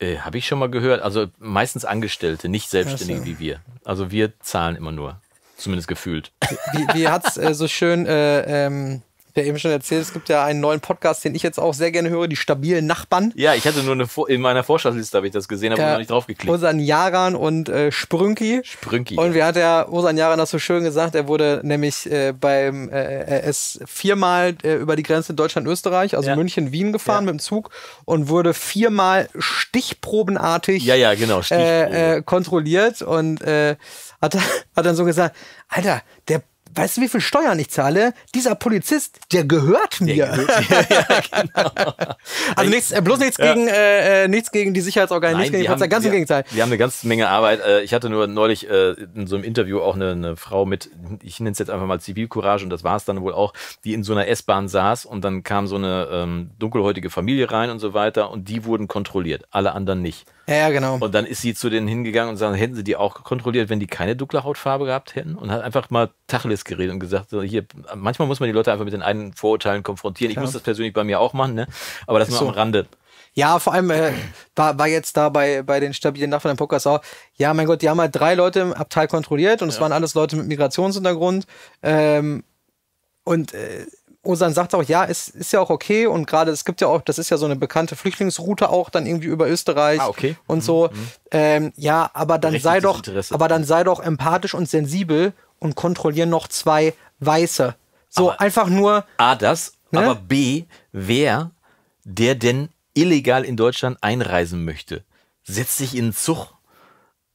Äh, Habe ich schon mal gehört. Also meistens Angestellte, nicht Selbstständige also. wie wir. Also wir zahlen immer nur, zumindest gefühlt. Wie, wie hat es äh, so schön äh, ähm, ja eben schon erzählt, es gibt ja einen neuen Podcast, den ich jetzt auch sehr gerne höre, die stabilen Nachbarn. Ja, ich hatte nur eine in meiner Vorschlagsliste habe ich das gesehen, habe ich noch nicht drauf geklickt. Osan Jaran und äh, Sprünki. Sprünki. Und wie hat der Osan Jaran das so schön gesagt? Er wurde nämlich äh, beim äh, RS viermal äh, über die Grenze Deutschland-Österreich, also ja. München-Wien gefahren ja. mit dem Zug und wurde viermal stichprobenartig ja, ja, genau, äh, Stichproben. Äh, kontrolliert und äh, hat, hat dann so gesagt, Alter, der weißt du, wie viel Steuern ich zahle? Dieser Polizist, der gehört mir. Der gehört ja, genau. Also nichts, äh, bloß nichts ja. gegen äh, äh nichts gegen die Sicherheitsorganisation. Nein, nichts gegen die haben, ganz im Gegenteil. Wir haben eine ganze Menge Arbeit. Äh, ich hatte nur neulich in so einem Interview auch eine, eine Frau mit, ich nenne es jetzt einfach mal Zivilcourage und das war es dann wohl auch, die in so einer S-Bahn saß und dann kam so eine ähm, dunkelhäutige Familie rein und so weiter und die wurden kontrolliert, alle anderen nicht. Ja, genau. Und dann ist sie zu denen hingegangen und sagen, hätten sie die auch kontrolliert, wenn die keine dunkle Hautfarbe gehabt hätten? Und hat einfach mal Tacheles geredet und gesagt, so hier, manchmal muss man die Leute einfach mit den einen Vorurteilen konfrontieren. Klar. Ich muss das persönlich bei mir auch machen, ne? Aber das ist so. am Rande. Ja, vor allem äh, war, war jetzt da bei, bei den stabilen Nachbarn im Podcast auch, ja, mein Gott, die haben halt drei Leute im Abteil kontrolliert und es ja. waren alles Leute mit Migrationshintergrund. Ähm, und äh, Osan sagt auch, ja, es ist ja auch okay und gerade es gibt ja auch, das ist ja so eine bekannte Flüchtlingsroute auch dann irgendwie über Österreich ah, okay. und mhm, so. Mhm. Ähm, ja, aber dann sei doch, Interesse. aber dann sei doch empathisch und sensibel und kontrollieren noch zwei Weiße. So aber einfach nur. A, das, ne? aber B, wer, der denn illegal in Deutschland einreisen möchte, setzt sich in den Zug.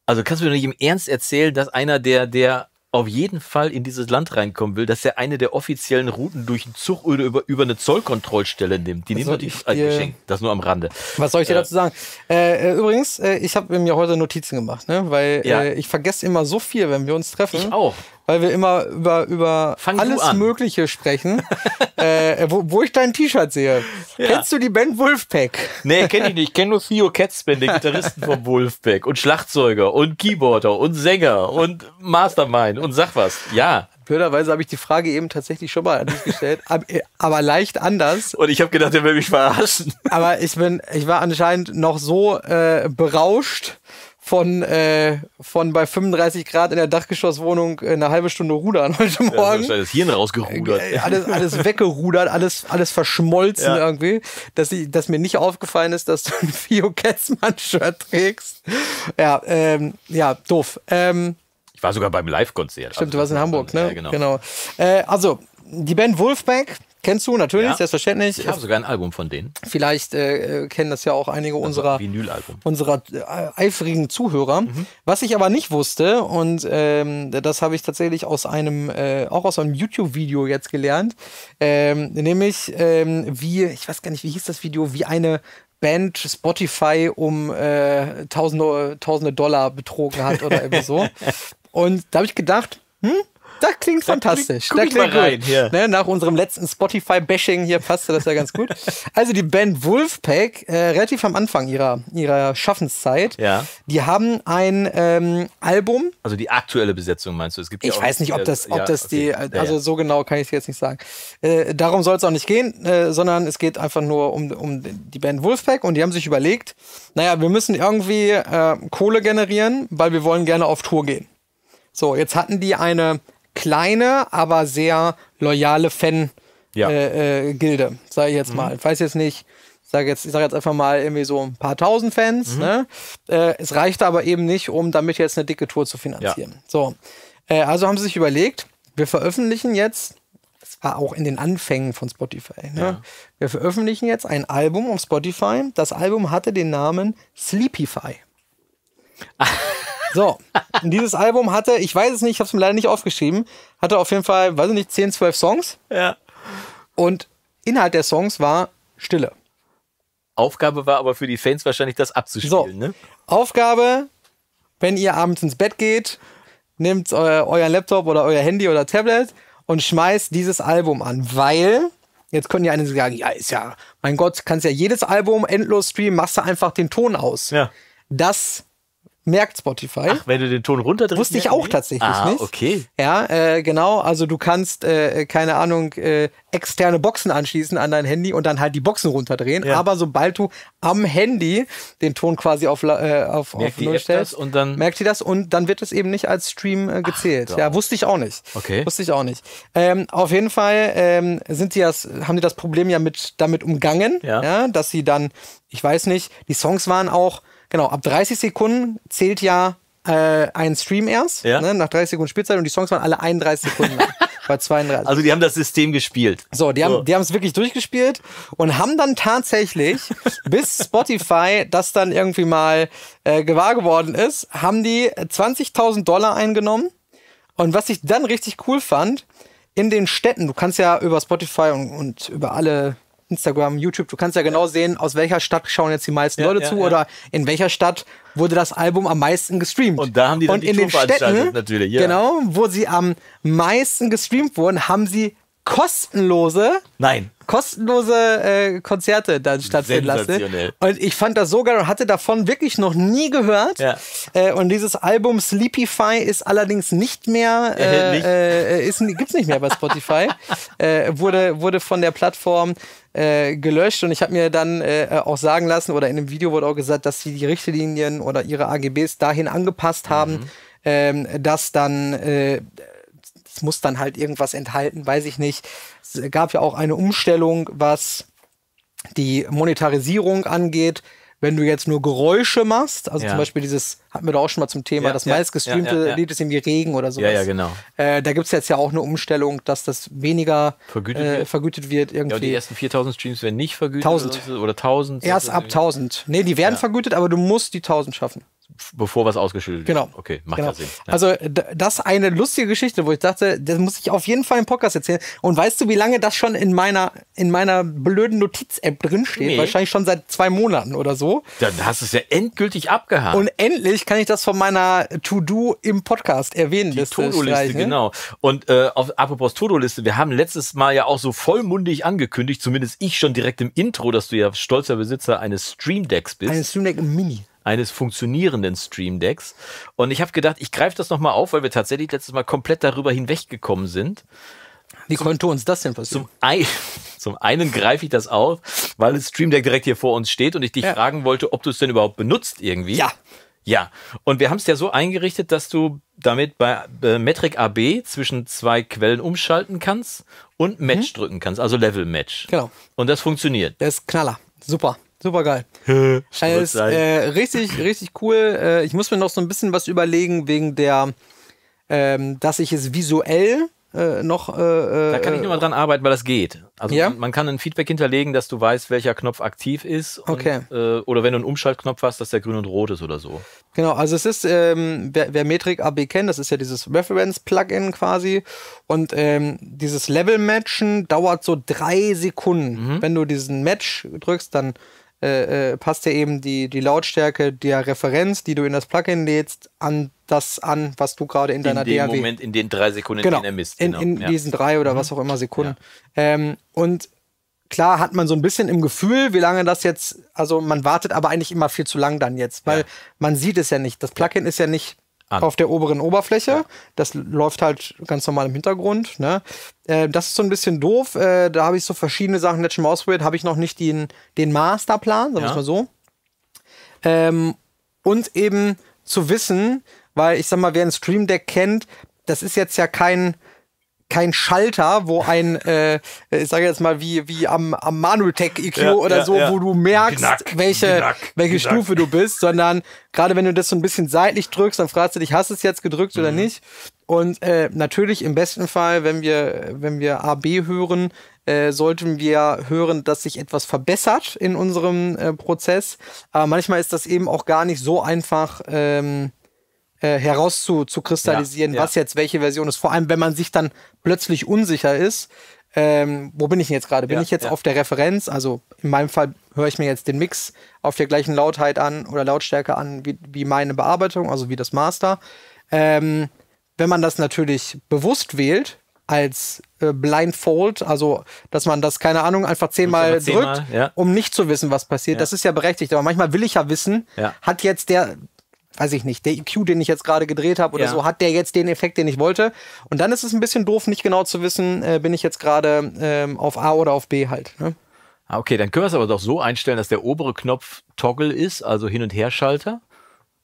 Also kannst du mir nicht im Ernst erzählen, dass einer, der, der auf jeden Fall in dieses Land reinkommen will, dass er eine der offiziellen Routen durch den Zug oder über, über eine Zollkontrollstelle nimmt. Die was nehmen natürlich als Geschenk. Das nur am Rande. Was soll ich dir äh, dazu sagen? Äh, äh übrigens, äh, ich habe mir heute Notizen gemacht, ne? weil ja. äh, ich vergesse immer so viel, wenn wir uns treffen. Ich auch weil wir immer über, über alles Mögliche sprechen, äh, wo, wo, ich dein T-Shirt sehe. Ja. Kennst du die Band Wolfpack? Nee, kenne ich nicht. Ich kenne nur Theo Katzmann, den Gitarristen vom Wolfpack und Schlagzeuger und Keyboarder und Sänger und Mastermind und sag was. Ja. Blöderweise habe ich die Frage eben tatsächlich schon mal an dich gestellt, aber leicht anders. Und ich habe gedacht, er will mich verarschen. Aber ich bin, ich war anscheinend noch so äh, berauscht von, äh, von bei 35 Grad in der Dachgeschosswohnung äh, eine halbe Stunde rudern heute Morgen. Ja, alles Hirn rausgerudert. Äh, alles, alles weggerudert, alles, alles verschmolzen ja. irgendwie. Dass, ich, dass mir nicht aufgefallen ist, dass du ein Fio Ketzmann-Shirt trägst. Ja, ähm, ja, doof. Ähm, ich war sogar beim Live-Konzert. Stimmt, also du warst in Hamburg, ne? Ja, genau. genau. Äh, also, die Band Wolfpack Kennst du natürlich, ja. selbstverständlich. Ich habe sogar ein Album von denen. Vielleicht äh, äh kennen das ja auch einige also unserer, unserer äh, eifrigen Zuhörer. Mhm. Was ich aber nicht wusste, und ähm, das habe ich tatsächlich aus einem, äh, auch aus einem YouTube-Video jetzt gelernt, ähm, nämlich ähm, wie, ich weiß gar nicht, wie hieß das Video, wie eine Band Spotify um äh, tausende, tausende Dollar betrogen hat oder irgendwie so. Und da habe ich gedacht, hm, das klingt da fantastisch. Kling, da klingt rein, ja. ne, nach unserem letzten Spotify-Bashing hier passte das ja ganz gut. Also die Band Wolfpack, äh, relativ am Anfang ihrer, ihrer Schaffenszeit, ja. die haben ein ähm, Album. Also die aktuelle Besetzung meinst du? Es gibt ich weiß nicht, ob äh, das, ob ja, das okay. die, äh, also so genau kann ich es jetzt nicht sagen. Äh, darum soll es auch nicht gehen, äh, sondern es geht einfach nur um, um die Band Wolfpack und die haben sich überlegt, naja, wir müssen irgendwie äh, Kohle generieren, weil wir wollen gerne auf Tour gehen. So, jetzt hatten die eine kleine, aber sehr loyale Fan- ja. äh, äh, sage ich jetzt mhm. mal. Ich weiß jetzt nicht, sage jetzt, ich sage jetzt einfach mal irgendwie so ein paar tausend Fans. Mhm. Ne? Äh, es reichte aber eben nicht, um damit jetzt eine dicke Tour zu finanzieren. Ja. So, äh, also haben sie sich überlegt, wir veröffentlichen jetzt, das war auch in den Anfängen von Spotify, ne? ja. wir veröffentlichen jetzt ein Album auf Spotify. Das Album hatte den Namen Sleepify. So, und dieses Album hatte, ich weiß es nicht, ich habe es mir leider nicht aufgeschrieben, hatte auf jeden Fall, weiß ich nicht, 10, 12 Songs. Ja. Und Inhalt der Songs war Stille. Aufgabe war aber für die Fans wahrscheinlich, das abzuspielen. So. Ne? Aufgabe, wenn ihr abends ins Bett geht, nehmt euer, äh, euren Laptop oder euer Handy oder Tablet und schmeißt dieses Album an, weil jetzt können ja einige sagen, ja, ist ja, mein Gott, kannst ja jedes Album endlos streamen, machst du einfach den Ton aus. Ja. Das merkt Spotify. Ach, wenn du den Ton runterdrehst. Wusste ich auch tatsächlich ah, nicht. okay. Ja, äh, genau. Also du kannst, äh, keine Ahnung, äh, externe Boxen anschließen an dein Handy und dann halt die Boxen runterdrehen. Ja. Aber sobald du am Handy den Ton quasi auf, äh, auf, merkt auf Null stellst, und dann merkt die das und dann wird es eben nicht als Stream äh, gezählt. Ach, ja, wusste ich auch nicht. Okay. Wusste ich auch nicht. Ähm, auf jeden Fall ähm, sind die das, haben die das Problem ja mit damit umgangen, ja. ja dass sie dann, ich weiß nicht, die Songs waren auch Genau, ab 30 Sekunden zählt ja äh, ein Stream erst, ja. ne, nach 30 Sekunden Spielzeit und die Songs waren alle 31 Sekunden lang. Bei 32. Also die haben das System gespielt. So, die so. haben die haben es wirklich durchgespielt und haben dann tatsächlich, bis Spotify das dann irgendwie mal äh, gewahr geworden ist, haben die 20.000 Dollar eingenommen. Und was ich dann richtig cool fand, in den Städten, du kannst ja über Spotify und, und über alle Instagram, YouTube, du kannst ja genau ja. sehen, aus welcher Stadt schauen jetzt die meisten ja, Leute zu oder in welcher Stadt wurde das Album am meisten gestreamt. Und da haben die dann Und die in Tour den Städten, natürlich. Genau, wo sie am meisten gestreamt wurden, haben sie kostenlose, nein, kostenlose äh, Konzerte dann stattfinden lassen. Und ich fand das so geil und hatte davon wirklich noch nie gehört. Ja. Äh, und dieses Album Sleepify ist allerdings nicht mehr, äh, äh, ist, gibt's nicht mehr bei Spotify, äh, wurde, wurde von der Plattform äh, gelöscht und ich habe mir dann äh, auch sagen lassen oder in dem Video wurde auch gesagt, dass sie die Richtlinien oder ihre AGBs dahin angepasst haben, mhm. ähm, dass dann äh, es muss dann halt irgendwas enthalten, weiß ich nicht. Es gab ja auch eine Umstellung, was die Monetarisierung angeht. Wenn du jetzt nur Geräusche machst, also ja. zum Beispiel dieses, hatten wir da auch schon mal zum Thema, ja, das ja, meistgestreamte Lied ist irgendwie Regen oder sowas. Ja, ja, genau. Äh, da gibt es jetzt ja auch eine Umstellung, dass das weniger vergütet, äh, wird. vergütet wird. Irgendwie. Ja, die ersten 4000 Streams werden nicht vergütet. 1000. Oder, 1000. Erst ab 1000. Nee, die werden vergütet, aber du musst die 1000 schaffen bevor was ausgeschüttet genau. wird. Genau. Okay, macht genau. ja Sinn. Ja. Also das ist eine lustige Geschichte, wo ich dachte, das muss ich auf jeden Fall im Podcast erzählen. Und weißt du, wie lange das schon in meiner, in meiner blöden Notiz-App drinsteht? Nee. Wahrscheinlich schon seit zwei Monaten oder so. Dann hast du es ja endgültig abgehakt. Und endlich kann ich das von meiner To-Do im Podcast erwähnen. Die To-Do-Liste, ne? genau. Und äh, auf, apropos To-Do-Liste, wir haben letztes Mal ja auch so vollmundig angekündigt, zumindest ich schon direkt im Intro, dass du ja stolzer Besitzer eines Stream Decks bist. Eines Stream Deck Mini eines funktionierenden Stream Decks. Und ich habe gedacht, ich greife das nochmal auf, weil wir tatsächlich letztes Mal komplett darüber hinweggekommen sind. Wie zum, konnte uns das denn passieren? Zum, ein, zum einen greife ich das auf, weil das Stream Deck direkt hier vor uns steht und ich dich ja. fragen wollte, ob du es denn überhaupt benutzt irgendwie. Ja. Ja, und wir haben es ja so eingerichtet, dass du damit bei äh, Metric AB zwischen zwei Quellen umschalten kannst und Match mhm. drücken kannst, also Level Match. Genau. Und das funktioniert. Das ist Knaller. Super. Super geil. ist äh, richtig, richtig cool. Äh, ich muss mir noch so ein bisschen was überlegen, wegen der, ähm, dass ich es visuell äh, noch. Äh, äh, da kann ich nur mal dran arbeiten, weil das geht. Also ja? man kann ein Feedback hinterlegen, dass du weißt, welcher Knopf aktiv ist. Und, okay. Äh, oder wenn du einen Umschaltknopf hast, dass der grün und rot ist oder so. Genau, also es ist, ähm, wer, wer Metrik AB kennt, das ist ja dieses Reference-Plugin quasi. Und ähm, dieses Level-Matchen dauert so drei Sekunden. Mhm. Wenn du diesen Match drückst, dann äh, äh, passt ja eben die, die Lautstärke der Referenz, die du in das Plugin lädst, an das an, was du gerade in, in deiner DAW... In dem Moment, in den drei Sekunden, genau, den er misst. Genau. In, in ja. diesen drei oder mhm. was auch immer Sekunden. Ja. Ähm, und klar hat man so ein bisschen im Gefühl, wie lange das jetzt... Also man wartet aber eigentlich immer viel zu lang dann jetzt, weil ja. man sieht es ja nicht. Das Plugin ist ja nicht an. auf der oberen Oberfläche. Ja. Das läuft halt ganz normal im Hintergrund. Ne? Äh, das ist so ein bisschen doof. Äh, da habe ich so verschiedene Sachen. jetzt Let's ausprobiert. habe ich noch nicht den, den Masterplan, sagen wir ja. es mal so. Ähm, und eben zu wissen, weil ich sag mal, wer ein Stream Deck kennt, das ist jetzt ja kein kein Schalter, wo ein, äh, ich sage jetzt mal, wie, wie am, am Manutech EQ ja, oder ja, so, ja. wo du merkst, knack, welche, knack, welche knack. Stufe du bist, sondern gerade wenn du das so ein bisschen seitlich drückst, dann fragst du dich, hast du es jetzt gedrückt mhm. oder nicht? Und äh, natürlich im besten Fall, wenn wir, wenn wir AB hören, äh, sollten wir hören, dass sich etwas verbessert in unserem äh, Prozess. Aber manchmal ist das eben auch gar nicht so einfach. Ähm, äh, herauszukristallisieren, ja, ja. was jetzt welche Version ist. Vor allem, wenn man sich dann plötzlich unsicher ist, ähm, wo bin ich jetzt gerade? Bin ja, ich jetzt auf der Referenz? Also in meinem Fall höre ich mir jetzt den Mix auf der gleichen Lautheit an oder Lautstärke an wie, wie meine Bearbeitung, also wie das Master. Ähm, wenn man das natürlich bewusst wählt, als äh, Blindfold, also dass man das, keine Ahnung, einfach zehnmal, zehnmal drückt, ja. um nicht zu wissen, was passiert. Ja. Das ist ja berechtigt, aber manchmal will ich ja wissen, ja. hat jetzt der weiß ich nicht, der EQ, den ich jetzt gerade gedreht habe oder ja. so, hat der jetzt den Effekt, den ich wollte? Und dann ist es ein bisschen doof, nicht genau zu wissen, äh, bin ich jetzt gerade ähm, auf A oder auf B halt. Ne? Ah, okay, dann können wir es aber doch so einstellen, dass der obere Knopf Toggle ist, also Hin- und Herschalter.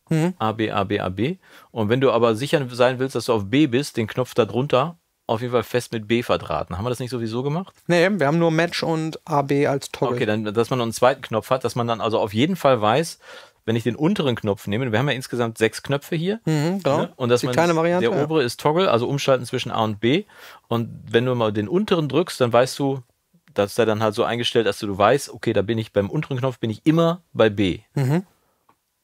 Mhm. A, B, A, B, A, B. Und wenn du aber sicher sein willst, dass du auf B bist, den Knopf da drunter auf jeden Fall fest mit B verdrahten. Haben wir das nicht sowieso gemacht? Nee, wir haben nur Match und A B als Toggle. Okay, dann, dass man noch einen zweiten Knopf hat, dass man dann also auf jeden Fall weiß, wenn ich den unteren Knopf nehme, wir haben ja insgesamt sechs Knöpfe hier. Mhm, genau. Ne? Und dass Die man kleine Variante, der ja. obere ist Toggle, also umschalten zwischen A und B. Und wenn du mal den unteren drückst, dann weißt du, das ist ja dann halt so eingestellt, dass du, du weißt, okay, da bin ich beim unteren Knopf, bin ich immer bei B. Mhm.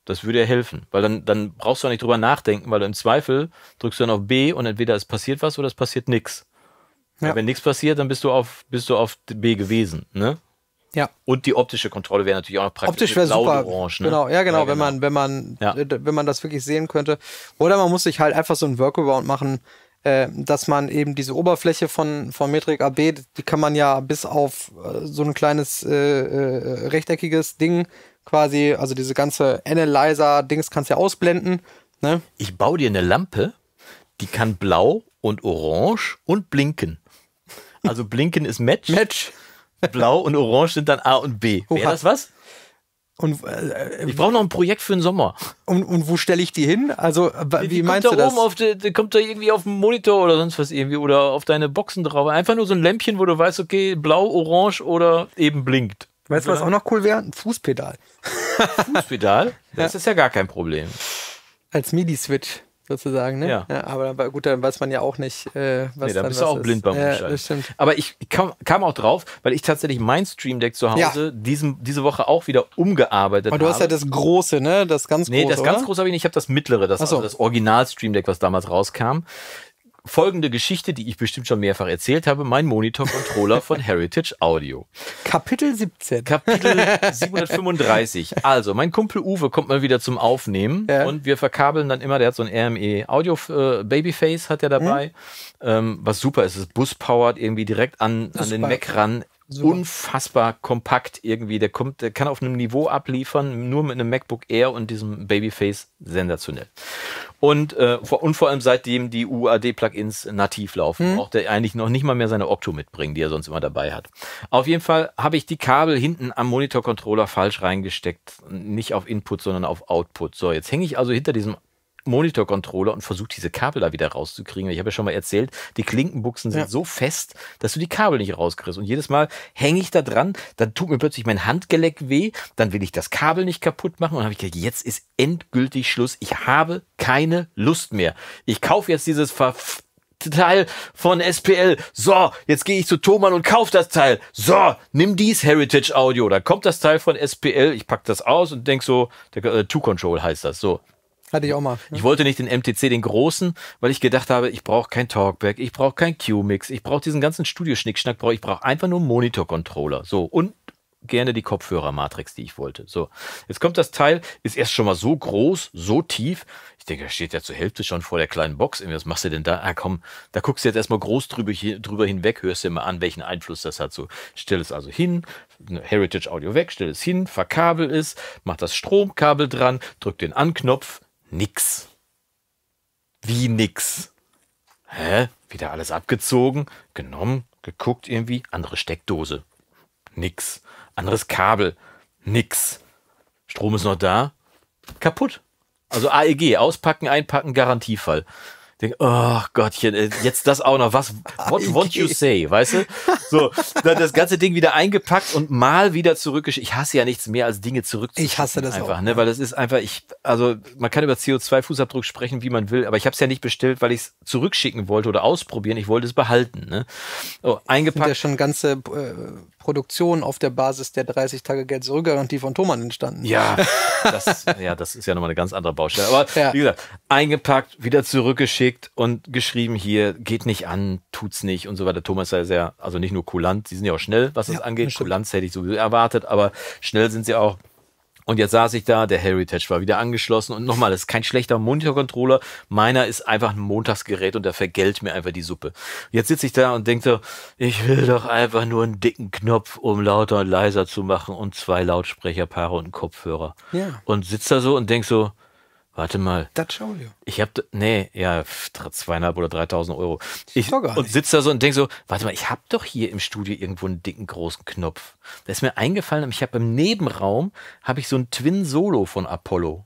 Das würde ja helfen, weil dann, dann brauchst du auch nicht drüber nachdenken, weil du im Zweifel drückst du dann auf B und entweder es passiert was oder es passiert nichts. Ja. Wenn nichts passiert, dann bist du auf, bist du auf B gewesen. Ne? Ja. Und die optische Kontrolle wäre natürlich auch noch praktisch. Optisch wäre super. Orange, ne? Genau, ja genau, ja, genau, wenn man, wenn man, ja. wenn man das wirklich sehen könnte. Oder man muss sich halt einfach so ein Workaround machen, äh, dass man eben diese Oberfläche von, von Metric AB, die kann man ja bis auf äh, so ein kleines äh, äh, rechteckiges Ding quasi, also diese ganze Analyzer-Dings kannst du ja ausblenden. Ne? Ich baue dir eine Lampe, die kann blau und orange und blinken. Also blinken ist Match. Match. Blau und Orange sind dann A und B. Wäre das was? Und, äh, äh, ich brauche noch ein Projekt für den Sommer. Und, und wo stelle ich die hin? Also, äh, wie die meinst du das? Die, die kommt da irgendwie auf den Monitor oder sonst was irgendwie oder auf deine Boxen drauf. Einfach nur so ein Lämpchen, wo du weißt, okay, blau, orange oder eben blinkt. Weißt du, was auch noch cool wäre? Ein Fußpedal. Fußpedal? Das ja. ist ja gar kein Problem. Als MIDI-Switch sozusagen. Ne? Ja. ja. Aber gut, dann weiß man ja auch nicht, äh, was nee, dann, dann bist du auch blind beim ja, das stimmt. Aber ich kam, kam, auch drauf, weil ich tatsächlich mein Stream Deck zu Hause ja. diesen, diese Woche auch wieder umgearbeitet habe. Aber du hast habe. ja das große, ne? Das ganz große. Nee, das ganz große habe ich nicht. Ich habe das mittlere, das, so. also das Original Stream Deck, was damals rauskam folgende Geschichte, die ich bestimmt schon mehrfach erzählt habe, mein Monitor-Controller von Heritage Audio. Kapitel 17. Kapitel 735. Also, mein Kumpel Uwe kommt mal wieder zum Aufnehmen ja. und wir verkabeln dann immer, der hat so ein RME Audio äh, Babyface hat er dabei, mhm. ähm, was super ist, ist bus-powered, irgendwie direkt an, an den Mac ran, Super. unfassbar kompakt irgendwie. Der kommt, der kann auf einem Niveau abliefern, nur mit einem MacBook Air und diesem Babyface sensationell. Und, äh, vor, und vor allem seitdem die UAD-Plugins nativ laufen, mhm. auch der eigentlich noch nicht mal mehr seine Opto mitbringen, die er sonst immer dabei hat. Auf jeden Fall habe ich die Kabel hinten am Monitor-Controller falsch reingesteckt. Nicht auf Input, sondern auf Output. So, jetzt hänge ich also hinter diesem Monitor-Controller und versucht, diese Kabel da wieder rauszukriegen. Ich habe ja schon mal erzählt, die Klinkenbuchsen sind ja. so fest, dass du die Kabel nicht rauskriegst. Und jedes Mal hänge ich da dran, dann tut mir plötzlich mein Handgeleck weh, dann will ich das Kabel nicht kaputt machen und habe ich gedacht, jetzt ist endgültig Schluss. Ich habe keine Lust mehr. Ich kaufe jetzt dieses Ver Teil von SPL. So, jetzt gehe ich zu Thomann und kauf das Teil. So, nimm dies Heritage Audio. Da kommt das Teil von SPL. Ich pack das aus und denk so, der äh, Two Control heißt das. So, hatte ich auch mal. Ich wollte nicht den MTC, den großen, weil ich gedacht habe, ich brauche kein Talkback, ich brauche kein Q-Mix, ich brauche diesen ganzen Studio-Schnickschnack, brauch, ich brauche einfach nur einen Monitor-Controller. So, und gerne die Kopfhörer-Matrix, die ich wollte. So, jetzt kommt das Teil, ist erst schon mal so groß, so tief. Ich denke, da steht ja zur Hälfte schon vor der kleinen Box. Was machst du denn da? Ah, komm, da guckst du jetzt erstmal groß drüber, drüber hinweg, hörst dir mal an, welchen Einfluss das hat. So, stell es also hin, ne, Heritage Audio weg, stell es hin, verkabel es, mach das Stromkabel dran, drück den Anknopf, Nix. Wie nix? Hä? Wieder alles abgezogen, genommen, geguckt irgendwie, andere Steckdose. Nix. Anderes Kabel. Nix. Strom ist noch da. Kaputt. Also AEG, auspacken, einpacken, Garantiefall denke, oh Gottchen, äh, jetzt das auch noch, was, what won't you say, weißt du? So, dann das ganze Ding wieder eingepackt und mal wieder zurückgeschickt. Ich hasse ja nichts mehr als Dinge zurückzuschicken. Ich hasse das einfach, auch. Ne? Weil das ist einfach, ich, also man kann über CO2-Fußabdruck sprechen, wie man will, aber ich habe es ja nicht bestellt, weil ich es zurückschicken wollte oder ausprobieren, ich wollte es behalten. Ne? Oh, eingepackt. Ich sind ja schon ganze äh, Produktion auf der Basis der 30 Tage Geld zurückgarantie von Thomann entstanden. Ja, das, ja, das ist ja nochmal eine ganz andere Baustelle. Aber ja. wie gesagt, eingepackt, wieder zurückgeschickt und geschrieben hier, geht nicht an, tut's nicht und so weiter. Thomas ist ja sehr, also nicht nur kulant, sie sind ja auch schnell, was das ja, angeht. Kulanz hätte ich sowieso erwartet, aber schnell sind sie auch. Und jetzt saß ich da, der Heritage war wieder angeschlossen und nochmal, das ist kein schlechter Monitor-Controller. Meiner ist einfach ein Montagsgerät und da vergällt mir einfach die Suppe. Jetzt sitze ich da und denke so, ich will doch einfach nur einen dicken Knopf, um lauter und leiser zu machen und zwei Lautsprecherpaare und einen Kopfhörer. Ja. Und sitze da so und denke so, Warte mal. Das schauen wir. Ich hab, nee, ja, zweieinhalb oder dreitausend Euro. Ich, und sitz da so und denke so, warte mal, ich hab doch hier im Studio irgendwo einen dicken, großen Knopf. Da ist mir eingefallen, ich habe im Nebenraum, habe ich so ein Twin Solo von Apollo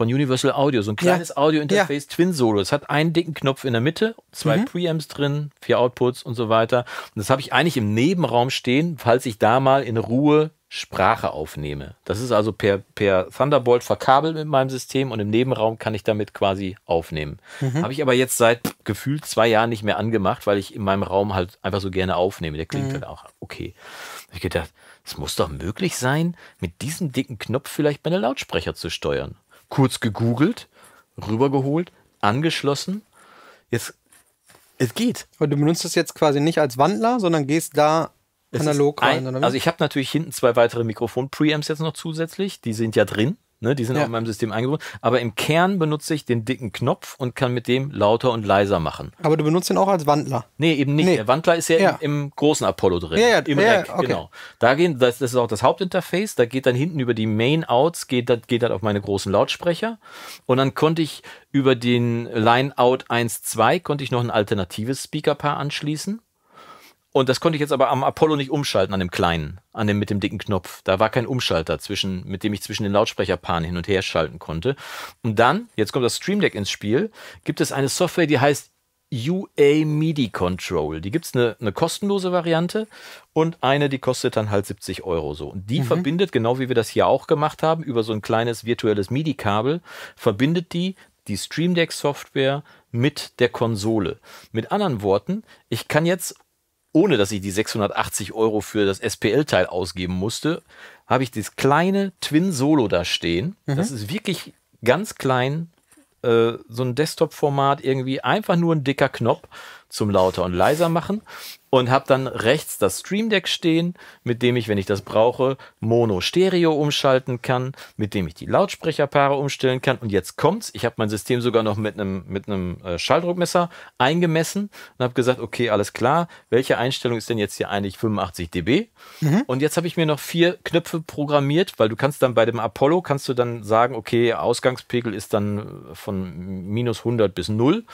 von Universal Audio, so ein kleines ja. Audio-Interface, ja. Twin Solo. Es hat einen dicken Knopf in der Mitte, zwei mhm. Preamps drin, vier Outputs und so weiter. Und das habe ich eigentlich im Nebenraum stehen, falls ich da mal in Ruhe Sprache aufnehme. Das ist also per, per Thunderbolt verkabelt mit meinem System und im Nebenraum kann ich damit quasi aufnehmen. Mhm. Habe ich aber jetzt seit gefühlt zwei Jahren nicht mehr angemacht, weil ich in meinem Raum halt einfach so gerne aufnehme. Der klingt mhm. halt auch okay. Hab ich gedacht, es muss doch möglich sein, mit diesem dicken Knopf vielleicht meine Lautsprecher zu steuern kurz gegoogelt, rübergeholt, angeschlossen. Jetzt, es geht. Aber du benutzt das jetzt quasi nicht als Wandler, sondern gehst da es analog rein, ein, Also ich habe natürlich hinten zwei weitere Mikrofon-Preamps jetzt noch zusätzlich. Die sind ja drin. Ne, die sind ja. auch in meinem System eingebunden. Aber im Kern benutze ich den dicken Knopf und kann mit dem lauter und leiser machen. Aber du benutzt ihn auch als Wandler. Nee, eben nicht. Nee. Der Wandler ist ja, ja. Im, Im, großen Apollo drin. Ja, ja, Im ja, Rack, okay. genau. Da gehen, das, das, ist auch das Hauptinterface. Da geht dann hinten über die Main-Outs, geht, das, geht dann auf meine großen Lautsprecher. Und dann konnte ich über den Line-Out 1.2 konnte ich noch ein alternatives Speaker-Paar anschließen. Und das konnte ich jetzt aber am Apollo nicht umschalten, an dem kleinen, an dem mit dem dicken Knopf. Da war kein Umschalter zwischen, mit dem ich zwischen den Lautsprecherpaaren hin und her schalten konnte. Und dann, jetzt kommt das Stream Deck ins Spiel, gibt es eine Software, die heißt UA MIDI Control. Die gibt es eine, eine, kostenlose Variante und eine, die kostet dann halt 70 Euro so. Und die mhm. verbindet, genau wie wir das hier auch gemacht haben, über so ein kleines virtuelles MIDI-Kabel, verbindet die die Stream Deck Software mit der Konsole. Mit anderen Worten, ich kann jetzt ohne dass ich die 680 Euro für das SPL-Teil ausgeben musste, habe ich das kleine Twin Solo da stehen. Mhm. Das ist wirklich ganz klein, äh, so ein Desktop-Format, irgendwie einfach nur ein dicker Knopf zum Lauter und Leiser machen und habe dann rechts das Stream Deck stehen, mit dem ich, wenn ich das brauche, Mono Stereo umschalten kann, mit dem ich die Lautsprecherpaare umstellen kann. Und jetzt kommt's, ich habe mein System sogar noch mit einem mit einem äh, Schalldruckmesser eingemessen und habe gesagt, okay, alles klar, welche Einstellung ist denn jetzt hier eigentlich 85 dB? Mhm. Und jetzt habe ich mir noch vier Knöpfe programmiert, weil du kannst dann bei dem Apollo kannst du dann sagen, okay, Ausgangspegel ist dann äh, von minus 100 bis 0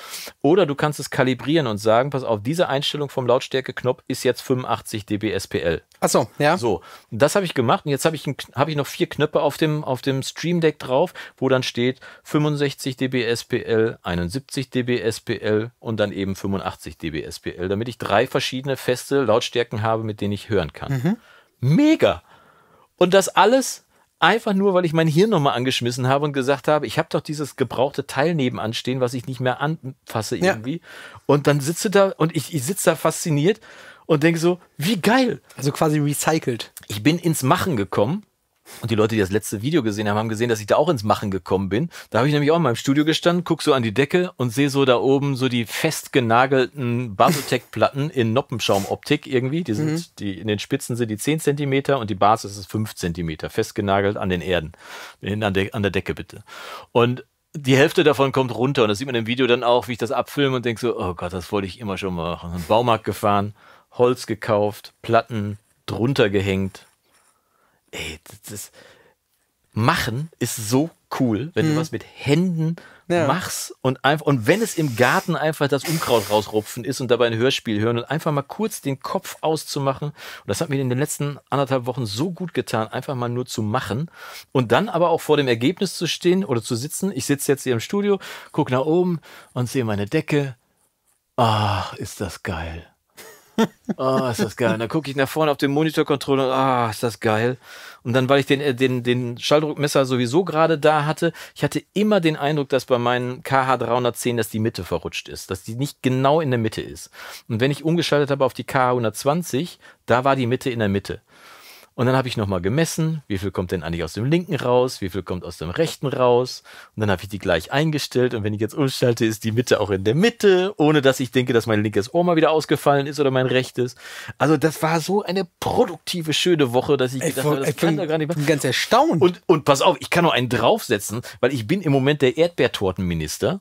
oder du kannst es kalibrieren und sagen, pass auf, diese Einstellung vom Lautstärke linke Knopf ist jetzt 85 dB SPL. Achso, ja. So, das habe ich gemacht und jetzt habe ich, hab ich noch vier Knöpfe auf dem, auf dem Stream Deck drauf, wo dann steht 65 dB SPL, 71 dB SPL und dann eben 85 dB SPL, damit ich drei verschiedene feste Lautstärken habe, mit denen ich hören kann. Mhm. Mega! Und das alles Einfach nur, weil ich mein Hirn nochmal angeschmissen habe und gesagt habe, ich habe doch dieses gebrauchte Teil nebenan stehen, was ich nicht mehr anfasse irgendwie. Ja. Und dann sitze da und ich, ich sitze da fasziniert und denke so, wie geil. Also quasi recycelt. Ich bin ins Machen gekommen und die Leute, die das letzte Video gesehen haben, haben gesehen, dass ich da auch ins Machen gekommen bin. Da habe ich nämlich auch in meinem Studio gestanden, gucke so an die Decke und sehe so da oben so die festgenagelten Baseltech-Platten in Noppenschaumoptik irgendwie. Die sind, mhm. die, in den Spitzen sind die 10 cm und die Basis ist 5 cm, festgenagelt an den Erden. Hinten an, de an der Decke bitte. Und die Hälfte davon kommt runter und das sieht man im Video dann auch, wie ich das abfilme und denke so, oh Gott, das wollte ich immer schon machen. Baumarkt gefahren, Holz gekauft, Platten drunter gehängt, ey, das, das Machen ist so cool, wenn mhm. du was mit Händen ja. machst und einfach, und wenn es im Garten einfach das Unkraut rausrupfen ist und dabei ein Hörspiel hören und einfach mal kurz den Kopf auszumachen. Und das hat mir in den letzten anderthalb Wochen so gut getan, einfach mal nur zu machen und dann aber auch vor dem Ergebnis zu stehen oder zu sitzen. Ich sitze jetzt hier im Studio, gucke nach oben und sehe meine Decke. Ach, ist das geil oh, ist das geil. Und dann gucke ich nach vorne auf den Monitorcontroller. Ah, oh, ist das geil. Und dann, weil ich den, äh, den, den Schalldruckmesser sowieso gerade da hatte, ich hatte immer den Eindruck, dass bei meinen KH310, dass die Mitte verrutscht ist, dass die nicht genau in der Mitte ist. Und wenn ich umgeschaltet habe auf die KH120, da war die Mitte in der Mitte. Und dann habe ich nochmal gemessen, wie viel kommt denn eigentlich aus dem linken raus, wie viel kommt aus dem rechten raus. Und dann habe ich die gleich eingestellt. Und wenn ich jetzt umschalte, ist die Mitte auch in der Mitte, ohne dass ich denke, dass mein linkes Ohr mal wieder ausgefallen ist oder mein rechtes. Also das war so eine produktive, schöne Woche, dass ich ey, gedacht habe, das ey, kann doch gar nicht mehr. Ich bin ganz erstaunt. Und, und pass auf, ich kann nur einen draufsetzen, weil ich bin im Moment der Erdbeertortenminister.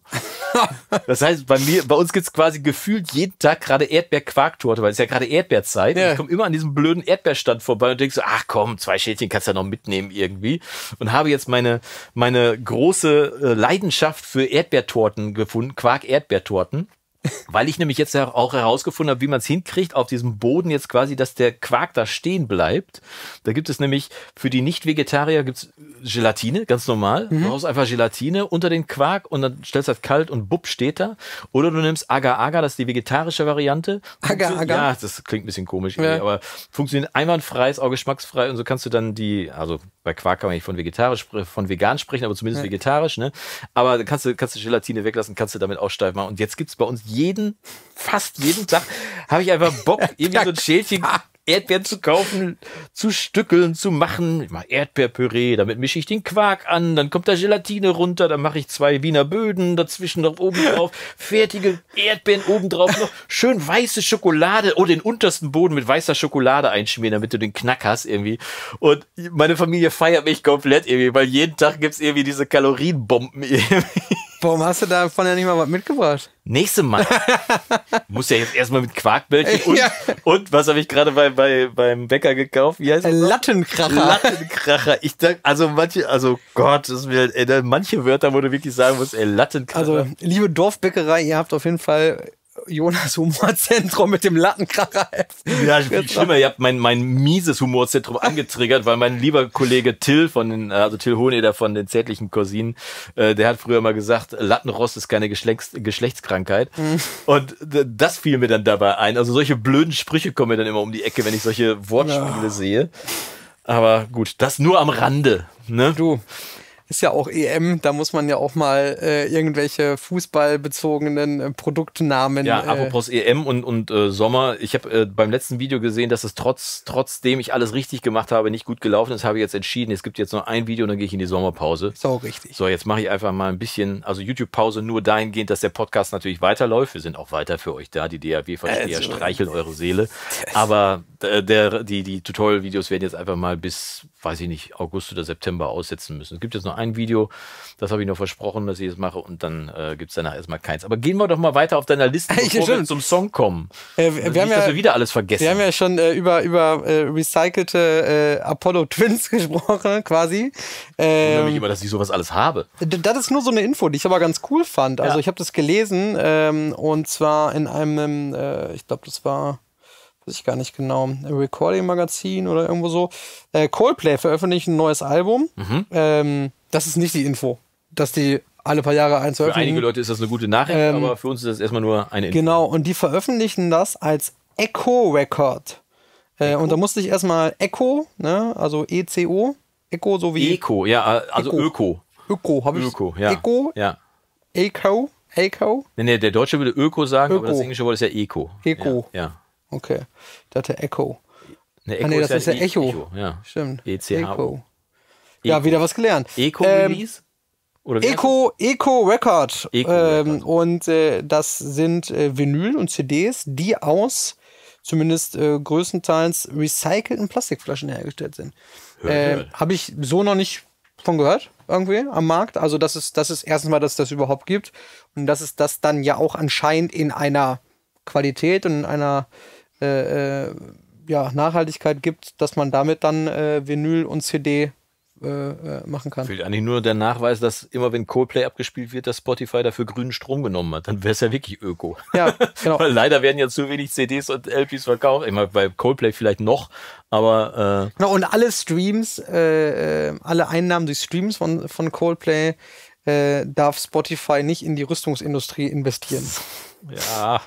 das heißt, bei mir, bei uns gibt es quasi gefühlt jeden Tag gerade Erdbeerquarktorte, weil es ja gerade Erdbeerzeit. Ja. ich komme immer an diesem blöden Erdbeerstand vorbei und denke so, ach komm, zwei Schälchen kannst du ja noch mitnehmen irgendwie. Und habe jetzt meine, meine große äh, Leidenschaft für Erdbeertorten gefunden, Quark-Erdbeertorten. Weil ich nämlich jetzt auch herausgefunden habe, wie man es hinkriegt, auf diesem Boden jetzt quasi, dass der Quark da stehen bleibt. Da gibt es nämlich für die Nicht-Vegetarier gibt's Gelatine, ganz normal. Mhm. Du brauchst einfach Gelatine unter den Quark und dann stellst du das kalt und bupp steht da. Oder du nimmst Agar-Agar, das ist die vegetarische Variante. Agar-Agar? Ja, das klingt ein bisschen komisch, ja. aber funktioniert einwandfrei, ist auch geschmacksfrei und so kannst du dann die, also bei Quark kann man nicht von vegetarisch, von vegan sprechen, aber zumindest ja. vegetarisch, ne? Aber kannst du, kannst du Gelatine weglassen, kannst du damit auch steif machen. Und jetzt gibt es bei uns jeden, fast jeden Tag habe ich einfach Bock, irgendwie so ein Schälchen Erdbeeren zu kaufen, zu stückeln, zu machen. Ich mache Erdbeerpüree, damit mische ich den Quark an, dann kommt da Gelatine runter, dann mache ich zwei Wiener Böden dazwischen noch oben drauf, fertige Erdbeeren oben drauf noch, schön weiße Schokolade oder oh, den untersten Boden mit weißer Schokolade einschmieren, damit du den Knack hast irgendwie. Und meine Familie feiert mich komplett irgendwie, weil jeden Tag gibt es irgendwie diese Kalorienbomben irgendwie. Warum hast du davon ja nicht mal was mitgebracht? Nächste Mal. Muss ja jetzt erstmal mit Quarkbällchen und, ja. und was habe ich gerade bei, bei, beim Bäcker gekauft? Wie heißt Lattenkracher. Lattenkracher. Ich dachte, also manche, also Gott, das mir, manche Wörter, wo du wirklich sagen musst, ey, Lattenkracher. Also, liebe Dorfbäckerei, ihr habt auf jeden Fall Jonas Humorzentrum mit dem Lattenkracher. Ja, viel schlimmer. Ihr habt mein, mein mieses Humorzentrum angetriggert, weil mein lieber Kollege Till von den, äh, also Till Hohneder von den zärtlichen Cousinen, äh, der hat früher mal gesagt, Lattenrost ist keine Geschlechts Geschlechtskrankheit. Mhm. Und das fiel mir dann dabei ein. Also solche blöden Sprüche kommen mir dann immer um die Ecke, wenn ich solche Wortspiele ja. sehe. Aber gut, das nur am Rande. Ne? Du ist ja auch EM, da muss man ja auch mal äh, irgendwelche fußballbezogenen äh, Produktnamen. Ja, äh, apropos äh, e EM und, und äh, Sommer. Ich habe äh, beim letzten Video gesehen, dass es trotz, trotzdem ich alles richtig gemacht habe, nicht gut gelaufen ist, habe ich jetzt entschieden, es gibt jetzt nur ein Video und dann gehe ich in die Sommerpause. So richtig. So, jetzt mache ich einfach mal ein bisschen, also YouTube-Pause nur dahingehend, dass der Podcast natürlich weiterläuft. Wir sind auch weiter für euch da. Die DAW-Versteher also. streicheln eure Seele. Aber der, die, die Tutorial-Videos werden jetzt einfach mal bis weiß ich nicht, August oder September aussetzen müssen. Es gibt jetzt noch ein Video, das habe ich noch versprochen, dass ich es mache und dann äh, gibt es danach erstmal keins. Aber gehen wir doch mal weiter auf deiner Liste, bevor ich, wir zum Song kommen. Äh, wir, also nicht, haben ja, wir wieder alles vergessen. Wir haben ja schon äh, über, über äh, recycelte äh, Apollo Twins gesprochen, quasi. Ähm, ich wundere mich ähm, immer, dass ich sowas alles habe. Das ist nur so eine Info, die ich aber ganz cool fand. Also ja. ich habe das gelesen ähm, und zwar in einem, äh, ich glaube, das war weiß ich gar nicht genau, Recording Magazin oder irgendwo so. Äh, Coldplay veröffentlicht ein neues Album. Mhm. Ähm, das ist nicht die Info, dass die alle paar Jahre eins Für einige Leute ist das eine gute Nachricht, ähm, aber für uns ist das erstmal nur eine Info. Genau, und die veröffentlichen das als Echo Record. Äh, Echo? Und da musste ich erstmal Echo, ne, also E-C-O, Echo so wie. Eco, ja, also Eco. Öko. Öko, habe ich. Öko, ja. Echo, ja. Eco, Eco. Nee, nee, der Deutsche würde Öko sagen, Öko. aber das englische Wort ist ja Eco. Eco. ja. ja okay. Da hat der Echo. Ne, ah, Echo ah, nee, das ist, ja, ist ja Echo. Echo. Ja. Stimmt. E -C -H Echo. Ja, wieder was gelernt. Echo ähm, release Ähm, Eco, Eco Record. Echo -Record. Ähm, und äh, das sind äh, Vinyl und CDs, die aus zumindest äh, größtenteils recycelten Plastikflaschen hergestellt sind. Äh, Habe ich so noch nicht von gehört, irgendwie am Markt. Also, das ist, das ist erstens mal, dass es das überhaupt gibt. Und dass es das dann ja auch anscheinend in einer Qualität und in einer äh, äh, ja, Nachhaltigkeit gibt, dass man damit dann äh, Vinyl und CD äh, äh, machen kann. Fehlt eigentlich nur der Nachweis, dass immer wenn Coldplay abgespielt wird, dass Spotify dafür grünen Strom genommen hat. Dann wäre es ja wirklich Öko. Ja, genau. Weil leider werden ja zu wenig CDs und LPs verkauft. Immer bei Coldplay vielleicht noch, aber. Äh genau, und alle Streams, äh, äh alle Einnahmen durch Streams von, von Coldplay darf Spotify nicht in die Rüstungsindustrie investieren. Ja.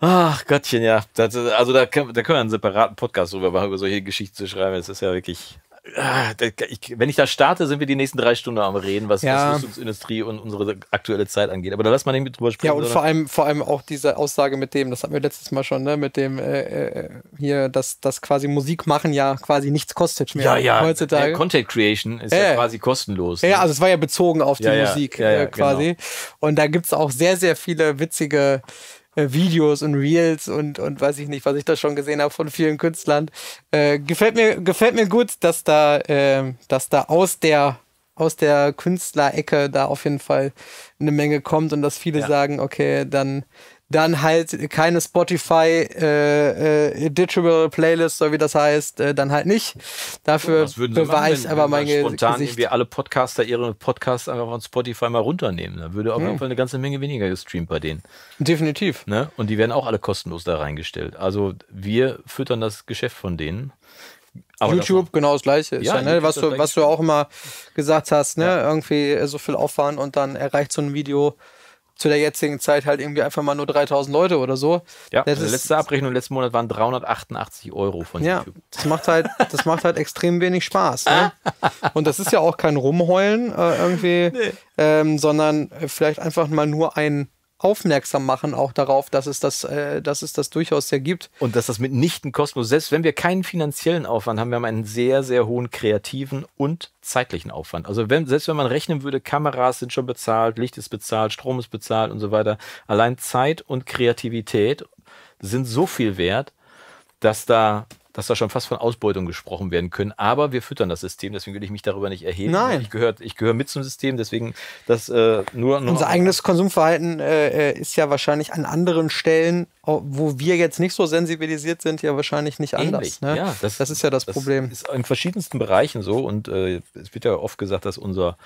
Ach Gottchen, ja. Das, also da, da können wir einen separaten Podcast drüber machen, über solche Geschichten zu schreiben. Das ist ja wirklich. Ah, ich, wenn ich da starte, sind wir die nächsten drei Stunden am Reden, was ja. Rüstungsindustrie und unsere aktuelle Zeit angeht. Aber da lass mal nicht mit drüber sprechen. Ja, und vor allem, vor allem auch diese Aussage mit dem, das hatten wir letztes Mal schon, ne, mit dem äh, äh hier, dass, dass quasi Musik machen ja quasi nichts kostet mehr. Ja, ja. Heutzutage. Äh, Content Creation ist äh. ja quasi kostenlos. Ne? Ja, also es war ja bezogen auf die ja, Musik ja, äh, quasi. Genau. Und da gibt es auch sehr, sehr viele witzige äh, Videos und Reels und, und weiß ich nicht, was ich da schon gesehen habe von vielen Künstlern. Äh, gefällt, mir, gefällt mir gut, dass da, äh, dass da aus der aus der Künstlerecke da auf jeden Fall eine Menge kommt und dass viele ja. sagen, okay, dann dann halt keine Spotify äh, äh, Digital Playlist, so wie das heißt, äh, dann halt nicht. Dafür beweist aber mein spontan Gesicht. wir alle Podcaster ihre Podcasts einfach von Spotify mal runternehmen. Da würde auf jeden hm. Fall eine ganze Menge weniger gestreamt bei denen. Definitiv. Ne? Und die werden auch alle kostenlos da reingestellt. Also wir füttern das Geschäft von denen. Aber YouTube das genau das gleiche ist ja, ja ne? was du was du auch immer gesagt hast ne ja. irgendwie so viel Aufwand und dann erreicht so ein Video zu der jetzigen Zeit halt irgendwie einfach mal nur 3000 Leute oder so. Ja, das also ist, letzte Abrechnung letzten Monat waren 388 Euro von ja, YouTube. Das macht halt, das macht halt extrem wenig Spaß. Ne? Und das ist ja auch kein Rumheulen äh, irgendwie, nee. ähm, sondern vielleicht einfach mal nur ein aufmerksam machen auch darauf, dass es das, äh, dass es das durchaus sehr gibt. Und dass das mitnichten kostenlos ist. Selbst wenn wir keinen finanziellen Aufwand haben, wir haben einen sehr, sehr hohen kreativen und zeitlichen Aufwand. Also wenn, selbst wenn man rechnen würde, Kameras sind schon bezahlt, Licht ist bezahlt, Strom ist bezahlt und so weiter. Allein Zeit und Kreativität sind so viel wert, dass da dass da schon fast von Ausbeutung gesprochen werden können. Aber wir füttern das System, deswegen will ich mich darüber nicht erheben. Nein. Ich gehöre ich gehör mit zum System, deswegen das äh, nur, nur. Unser eigenes Konsumverhalten äh, äh, ist ja wahrscheinlich an anderen Stellen wo wir jetzt nicht so sensibilisiert sind, ja wahrscheinlich nicht Ähnlich, anders. Ne? Ja, das, das, ist ja das, das Problem. Ist in verschiedensten Bereichen so und äh, es wird ja oft gesagt, dass unser,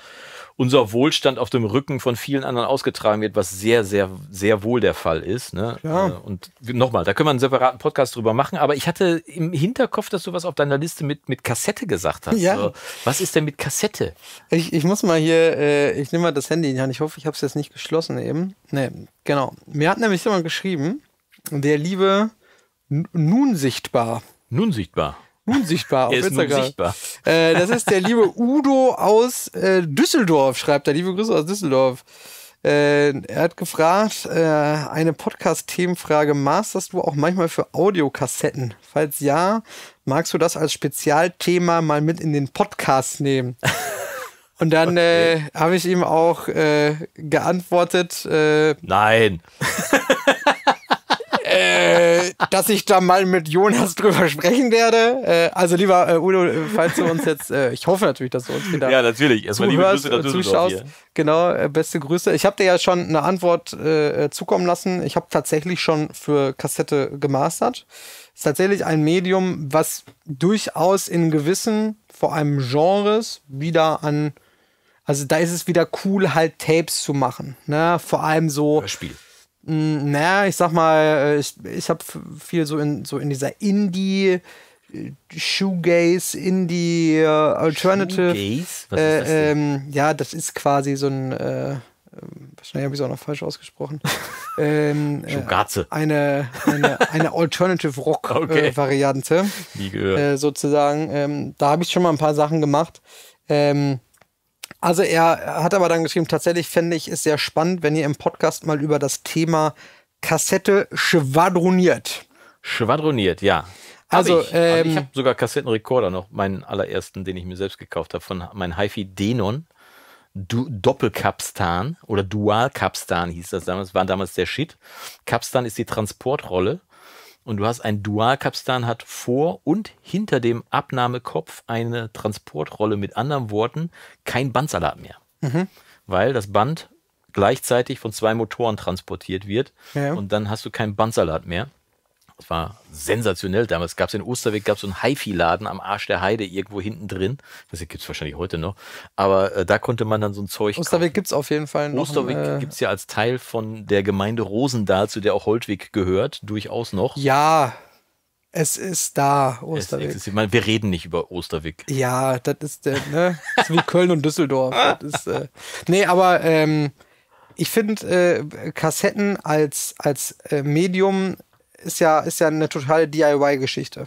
unser Wohlstand auf dem Rücken von vielen anderen ausgetragen wird, was sehr, sehr, sehr wohl der Fall ist. Ne? Ja. Äh, und nochmal, da können wir einen separaten Podcast drüber machen, aber ich hatte im Hinterkopf, dass du was auf deiner Liste mit, mit Kassette gesagt hast. Ja. So, was ist denn mit Kassette? Ich, ich muss mal hier, äh, ich nehme mal das Handy in die Hand. Ich hoffe, ich habe es jetzt nicht geschlossen eben. Nee, genau. Mir hat nämlich jemand geschrieben, der liebe N Nun sichtbar. Nun sichtbar. Nun sichtbar auf Instagram. Sichtbar. Äh, das ist der liebe Udo aus äh, Düsseldorf, schreibt er. Liebe Grüße aus Düsseldorf. Äh, er hat gefragt, äh, eine Podcast-Themenfrage, masterst du auch manchmal für Audiokassetten? Falls ja, magst du das als Spezialthema mal mit in den Podcast nehmen? Und dann äh, okay. habe ich ihm auch äh, geantwortet. Nein äh, dass ich da mal mit Jonas drüber sprechen werde. Äh, also lieber äh, Udo, äh, falls du uns jetzt, äh, ich hoffe natürlich, dass du uns wieder ja, natürlich. Erstmal zuhörst, liebe Grüße äh, zuschaust. Hier. Genau, beste Grüße. Ich habe dir ja schon eine Antwort zukommen lassen. Ich habe tatsächlich schon für Kassette gemastert. Ist tatsächlich ein Medium, was durchaus in gewissen, vor allem Genres, wieder an also da ist es wieder cool, halt Tapes zu machen. Ne? Vor allem so. Hörspiel. Naja, ich sag mal, äh, ich, ich habe viel so in, so in dieser Indie- äh, Shoegaze, Indie, äh, Alternative. Shoegaze? Was äh, ist das ähm, ja, das ist quasi so ein, äh, ähm, wahrscheinlich habe ich es auch noch falsch ausgesprochen. ähm, äh, eine, eine, eine Alternative Rock okay. Variante. sozusagen. Ähm, da habe ich schon mal ein paar Sachen gemacht. Ähm, also er hat aber dann geschrieben, tatsächlich fände ich es sehr spannend, wenn ihr im Podcast mal über das Thema Kassette schwadroniert. Schwadroniert, ja. Also, hab ich, ähm, ich habe sogar Kassettenrekorder noch, meinen allerersten, den ich mir selbst gekauft habe, von mein HiFi Denon. Du Doppelkapstan oder Dualkapstan hieß das damals, war damals der Shit. Kapstan ist die Transportrolle und du hast ein Dualkapstan, hat vor und hinter dem Abnahmekopf eine Transportrolle. Mit anderen Worten, kein Bandsalat mehr. Mhm. Weil das Band gleichzeitig von zwei Motoren transportiert wird. Ja. Und dann hast du keinen Bandsalat mehr. Das war sensationell damals. Gab es in Osterweg gab so einen HiFi-Laden am Arsch der Heide irgendwo hinten drin. Das gibt es wahrscheinlich heute noch. Aber äh, da konnte man dann so ein Zeug. Osterweg gibt es auf jeden Fall noch. Osterweg äh, gibt es ja als Teil von der Gemeinde Rosendahl, zu der auch Holtwig gehört, durchaus noch. Ja, es ist da, Osterweg. Ist, ich meine, wir reden nicht über Osterweg. Ja, das ist der, ne? Das ist wie Köln und Düsseldorf. Das ist, äh, nee, aber ähm, ich finde äh, Kassetten als, als äh, Medium ist ja, ist ja eine totale DIY-Geschichte.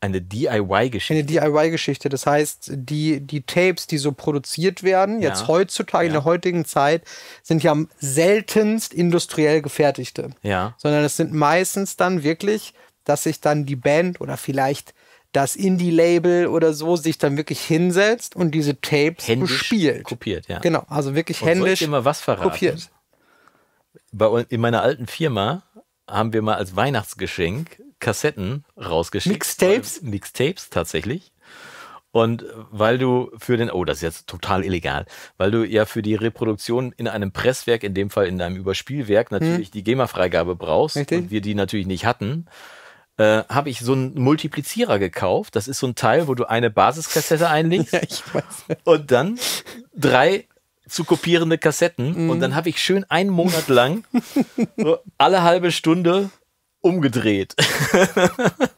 Eine DIY-Geschichte. Eine DIY-Geschichte. Das heißt, die, die Tapes, die so produziert werden, ja. jetzt heutzutage, ja. in der heutigen Zeit, sind ja seltenst industriell gefertigte. Ja. Sondern es sind meistens dann wirklich, dass sich dann die Band oder vielleicht das Indie-Label oder so sich dann wirklich hinsetzt und diese Tapes händisch bespielt. Kopiert, ja. Genau, also wirklich und händisch. Soll ich dir mal was verraten? Kopiert. Bei, in meiner alten Firma haben wir mal als Weihnachtsgeschenk Kassetten rausgeschickt. Mixtapes? Weil, Mixtapes tatsächlich. Und weil du für den, oh, das ist jetzt total illegal, weil du ja für die Reproduktion in einem Presswerk, in dem Fall in deinem Überspielwerk, natürlich hm. die GEMA-Freigabe brauchst Richtig. und wir die natürlich nicht hatten, äh, habe ich so einen Multiplizierer gekauft. Das ist so ein Teil, wo du eine Basiskassette einlegst ja, und dann drei zu kopierende Kassetten. Mhm. Und dann habe ich schön einen Monat lang so alle halbe Stunde umgedreht.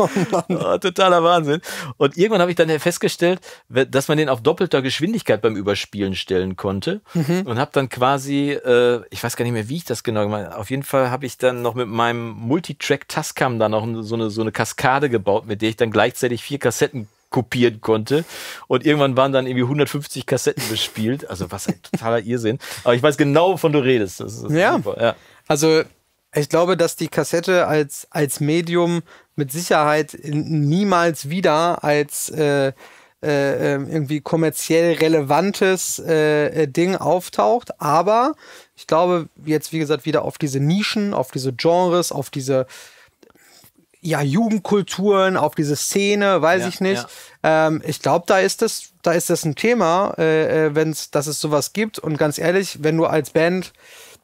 Oh oh, totaler Wahnsinn. Und irgendwann habe ich dann festgestellt, dass man den auf doppelter Geschwindigkeit beim Überspielen stellen konnte. Mhm. Und habe dann quasi, äh, ich weiß gar nicht mehr, wie ich das genau gemacht habe. Auf jeden Fall habe ich dann noch mit meinem Multitrack Tascam da noch so eine, so eine Kaskade gebaut, mit der ich dann gleichzeitig vier Kassetten kopieren konnte. Und irgendwann waren dann irgendwie 150 Kassetten bespielt. Also was ein totaler Irrsinn. Aber ich weiß genau, wovon du redest. Das ist, das ja. ja. Also ich glaube, dass die Kassette als, als Medium mit Sicherheit niemals wieder als äh, äh, ähm, irgendwie kommerziell relevantes äh, äh, Ding auftaucht. Aber ich glaube, jetzt, wie gesagt, wieder auf diese Nischen, auf diese Genres, auf diese ja, Jugendkulturen, auf diese Szene, weiß ja, ich nicht. Ja. Ähm, ich glaube, da ist das, da ist das ein Thema, äh, äh wenn es, dass es sowas gibt. Und ganz ehrlich, wenn du als Band,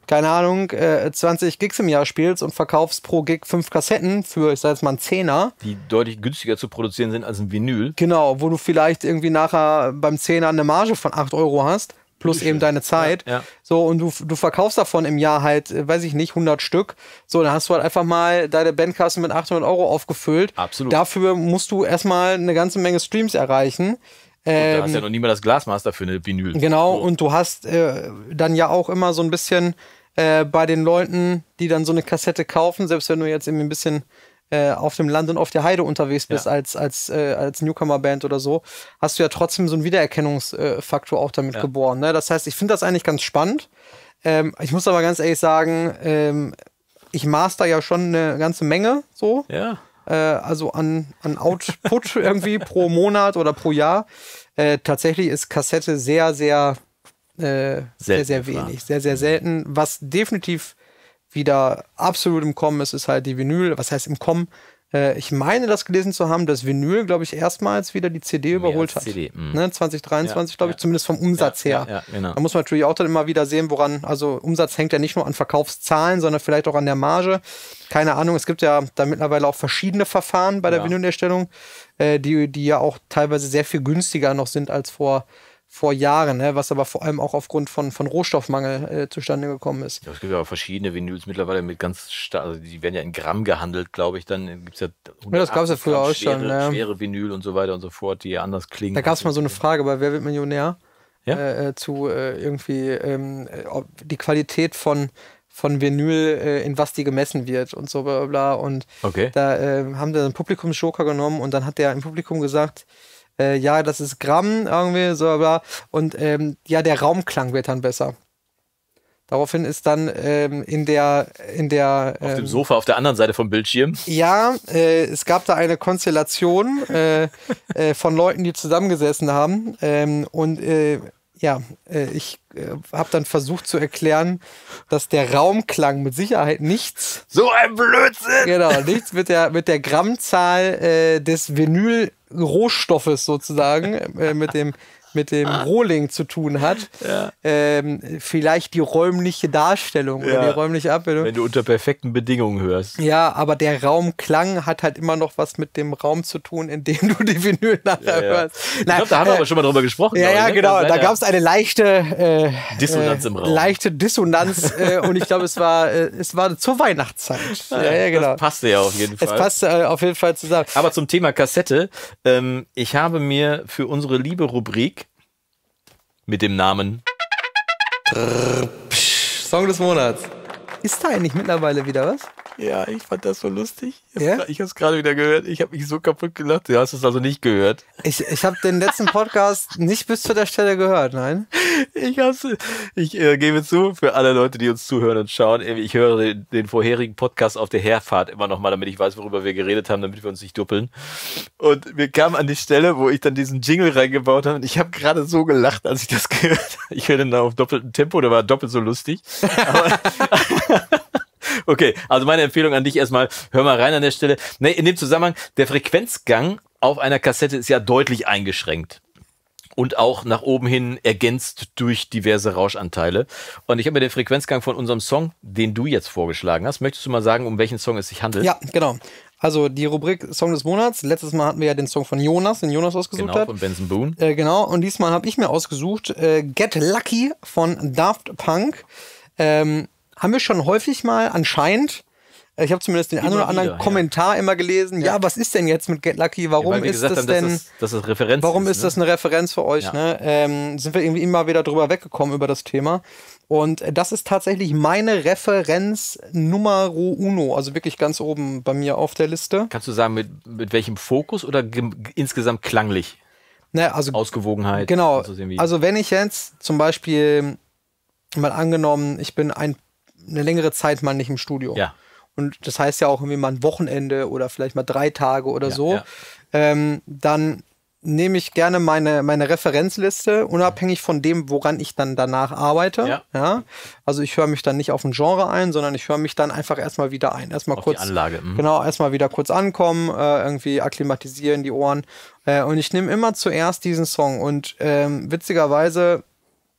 keine Ahnung, äh, 20 Gigs im Jahr spielst und verkaufst pro Gig fünf Kassetten für, ich sag jetzt mal, einen Zehner. Die deutlich günstiger zu produzieren sind als ein Vinyl. Genau, wo du vielleicht irgendwie nachher beim Zehner eine Marge von 8 Euro hast plus eben deine Zeit. Ja, ja. So, und du, du verkaufst davon im Jahr halt, äh, weiß ich nicht, 100 Stück. So, dann hast du halt einfach mal deine Bandkasse mit 800 Euro aufgefüllt. Absolut. Dafür musst du erstmal eine ganze Menge Streams erreichen. Ähm, da hast ja noch nie mal das Glasmaster für eine Vinyl. Genau, so. und du hast äh, dann ja auch immer so ein bisschen äh, bei den Leuten, die dann so eine Kassette kaufen, selbst wenn du jetzt eben ein bisschen äh, auf dem Land und auf der Heide unterwegs bist ja. als, als, äh, als Newcomer-Band oder so, hast du ja trotzdem so einen Wiedererkennungsfaktor auch damit ja. geboren. Ne? Das heißt, ich finde das eigentlich ganz spannend. Ähm, ich muss aber ganz ehrlich sagen, ähm, ich master ja schon eine ganze Menge so. Ja. Äh, also an, an Output irgendwie pro Monat oder pro Jahr. Äh, tatsächlich ist Kassette sehr, sehr, äh, sehr, sehr wenig, sehr, sehr mhm. selten, was definitiv wieder absolut im Kommen ist, ist halt die Vinyl. Was heißt im Kommen? Äh, ich meine, das gelesen zu haben, dass Vinyl, glaube ich, erstmals wieder die CD Mehr überholt hat. CD, hm. ne? 2023, ja, glaube ich, ja. zumindest vom Umsatz ja, her. Genau. Da muss man natürlich auch dann immer wieder sehen, woran, also Umsatz hängt ja nicht nur an Verkaufszahlen, sondern vielleicht auch an der Marge. Keine Ahnung, es gibt ja da mittlerweile auch verschiedene Verfahren bei der Vinylherstellung, äh, die, die ja auch teilweise sehr viel günstiger noch sind als vor vor Jahren, ne? was aber vor allem auch aufgrund von, von Rohstoffmangel äh, zustande gekommen ist. Ja, es gibt ja auch verschiedene Vinyls mittlerweile mit ganz stark, also die werden ja in Gramm gehandelt, glaube ich. Dann gibt es ja, ja das gab es ja früher auch schwere, schon. Ja. Schwere Vinyl und so weiter und so fort, die ja anders klingen. Da gab es mal so eine Frage bei Wer wird Millionär? Ja? Äh, äh zu äh, irgendwie ähm, die Qualität von von Vinyl, äh, in was die gemessen wird und so bla bla. bla. Und okay. da äh, haben wir einen Publikumsjoker genommen und dann hat der im Publikum gesagt, äh, ja, das ist Gramm irgendwie, so bla. Und ähm, ja, der Raumklang wird dann besser. Daraufhin ist dann ähm, in der in der auf dem ähm, Sofa auf der anderen Seite vom Bildschirm. Ja, äh, es gab da eine Konstellation äh, äh von Leuten, die zusammengesessen haben ähm, und äh, ja, äh, ich äh, habe dann versucht zu erklären, dass der Raumklang mit Sicherheit nichts. So ein Blödsinn! Genau, nichts mit der, mit der Grammzahl äh, des Vinyl-Rohstoffes sozusagen, äh, mit dem mit dem ah. Rohling zu tun hat. Ja. Ähm, vielleicht die räumliche Darstellung ja. oder die räumliche Abbildung. Wenn du unter perfekten Bedingungen hörst. Ja, aber der Raumklang hat halt immer noch was mit dem Raum zu tun, in dem du die Vinyl nachher ja, hörst. ich glaube, da haben wir äh, aber schon mal drüber gesprochen. Ja, ja, ne? genau. Da gab es eine leichte äh, Dissonanz im äh, Raum. Leichte Dissonanz äh, und ich glaube, es war äh, es war zur Weihnachtszeit. Ja, ja, genau. Das passte ja auf jeden Fall. Es passte äh, auf jeden Fall zusammen. Aber zum Thema Kassette, ähm, ich habe mir für unsere liebe Rubrik mit dem Namen Song des Monats. Ist da eigentlich mittlerweile wieder was? Ja, ich fand das so lustig. Ja? Ich habe es gerade wieder gehört. Ich habe mich so kaputt gelacht. Du hast es also nicht gehört. Ich, ich habe den letzten Podcast nicht bis zu der Stelle gehört, nein. Ich, ich äh, gebe zu, für alle Leute, die uns zuhören und schauen, äh, ich höre den, den vorherigen Podcast auf der Herfahrt immer nochmal, damit ich weiß, worüber wir geredet haben, damit wir uns nicht doppeln. Und wir kamen an die Stelle, wo ich dann diesen Jingle reingebaut habe und ich habe gerade so gelacht, als ich das gehört habe. Ich höre da auf doppeltem Tempo, der war doppelt so lustig. Okay, also meine Empfehlung an dich erstmal, hör mal rein an der Stelle. Nee, in dem Zusammenhang, der Frequenzgang auf einer Kassette ist ja deutlich eingeschränkt und auch nach oben hin ergänzt durch diverse Rauschanteile. Und ich habe mir den Frequenzgang von unserem Song, den du jetzt vorgeschlagen hast, möchtest du mal sagen, um welchen Song es sich handelt? Ja, genau. Also die Rubrik Song des Monats. Letztes Mal hatten wir ja den Song von Jonas, den Jonas ausgesucht genau, hat. Von Benson Boone. Äh, genau, und diesmal habe ich mir ausgesucht äh, Get Lucky von Daft Punk. Ähm, haben wir schon häufig mal anscheinend äh, ich habe zumindest den einen oder anderen wieder, Kommentar ja. immer gelesen. Ja. ja. was ist denn jetzt mit Get Lucky? Warum ja, ist das haben, denn? Dass das, dass das warum ist, ne? das eine Referenz für euch? Ne? Ähm, sind wir irgendwie immer wieder drüber weggekommen über das Thema? Und das ist tatsächlich meine Referenz Numero Uno, also wirklich ganz oben bei mir auf der Liste. Kannst du sagen, mit, mit welchem Fokus oder insgesamt klanglich? Ne, also, Ausgewogenheit. Genau. Also, also wenn ich jetzt zum Beispiel mal angenommen, ich bin ein eine längere Zeit mal nicht im Studio. Ja. Und das heißt ja auch irgendwie mal ein Wochenende oder vielleicht mal drei Tage oder ja, so. Ja. Ähm, dann nehme ich gerne meine, meine Referenzliste, unabhängig von dem, woran ich dann danach arbeite. Ja. ja? Also ich höre mich dann nicht auf ein Genre ein, sondern ich höre mich dann einfach erstmal wieder ein. Erstmal kurz. Die Anlage. Mhm. Genau, erstmal wieder kurz ankommen, äh, irgendwie akklimatisieren die Ohren. Äh, und ich nehme immer zuerst diesen Song. Und ähm, witzigerweise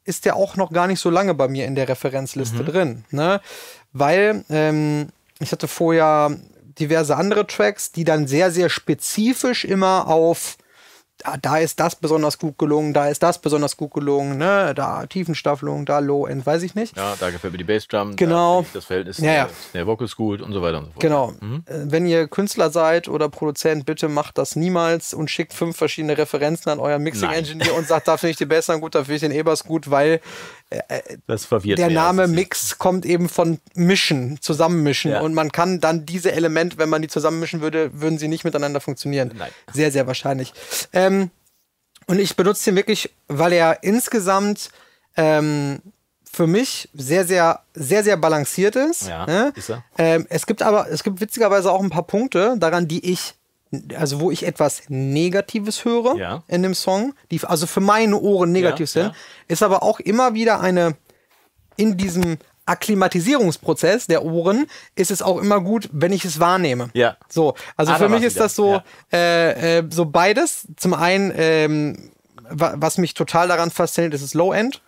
ist der auch noch gar nicht so lange bei mir in der Referenzliste mhm. drin. Ne? Weil ähm, ich hatte vorher diverse andere Tracks, die dann sehr, sehr spezifisch immer auf da, da ist das besonders gut gelungen, da ist das besonders gut gelungen, ne? da Tiefenstaffelung, da Low-End, weiß ich nicht. Ja, da gefällt mir die Bassdrum, genau. Da das Verhältnis ja, ja. Äh, der Vocal ist gut und so weiter und so fort. Genau. Mhm. Äh, wenn ihr Künstler seid oder Produzent, bitte macht das niemals und schickt fünf verschiedene Referenzen an euren Mixing-Engineer und sagt, da finde ich die Bassdrum gut, da finde ich den Ebers gut, weil äh, das verwirrt der Name also Mix kommt eben von mischen, zusammenmischen. Ja. Und man kann dann diese Elemente, wenn man die zusammenmischen würde, würden sie nicht miteinander funktionieren. Nein. Sehr, sehr wahrscheinlich. Ähm, und ich benutze den wirklich, weil er insgesamt ähm, für mich sehr, sehr, sehr, sehr balanciert ist. Ja, ne? ist er. Ähm, es gibt aber, es gibt witzigerweise auch ein paar Punkte daran, die ich also wo ich etwas Negatives höre ja. in dem Song, die also für meine Ohren negativ ja, sind, ja. ist aber auch immer wieder eine in diesem Akklimatisierungsprozess der Ohren ist es auch immer gut, wenn ich es wahrnehme. Ja. So, also ah, für mich ist das so äh, äh, so beides. Zum einen, ähm, was mich total daran fasziniert, ist das Low End.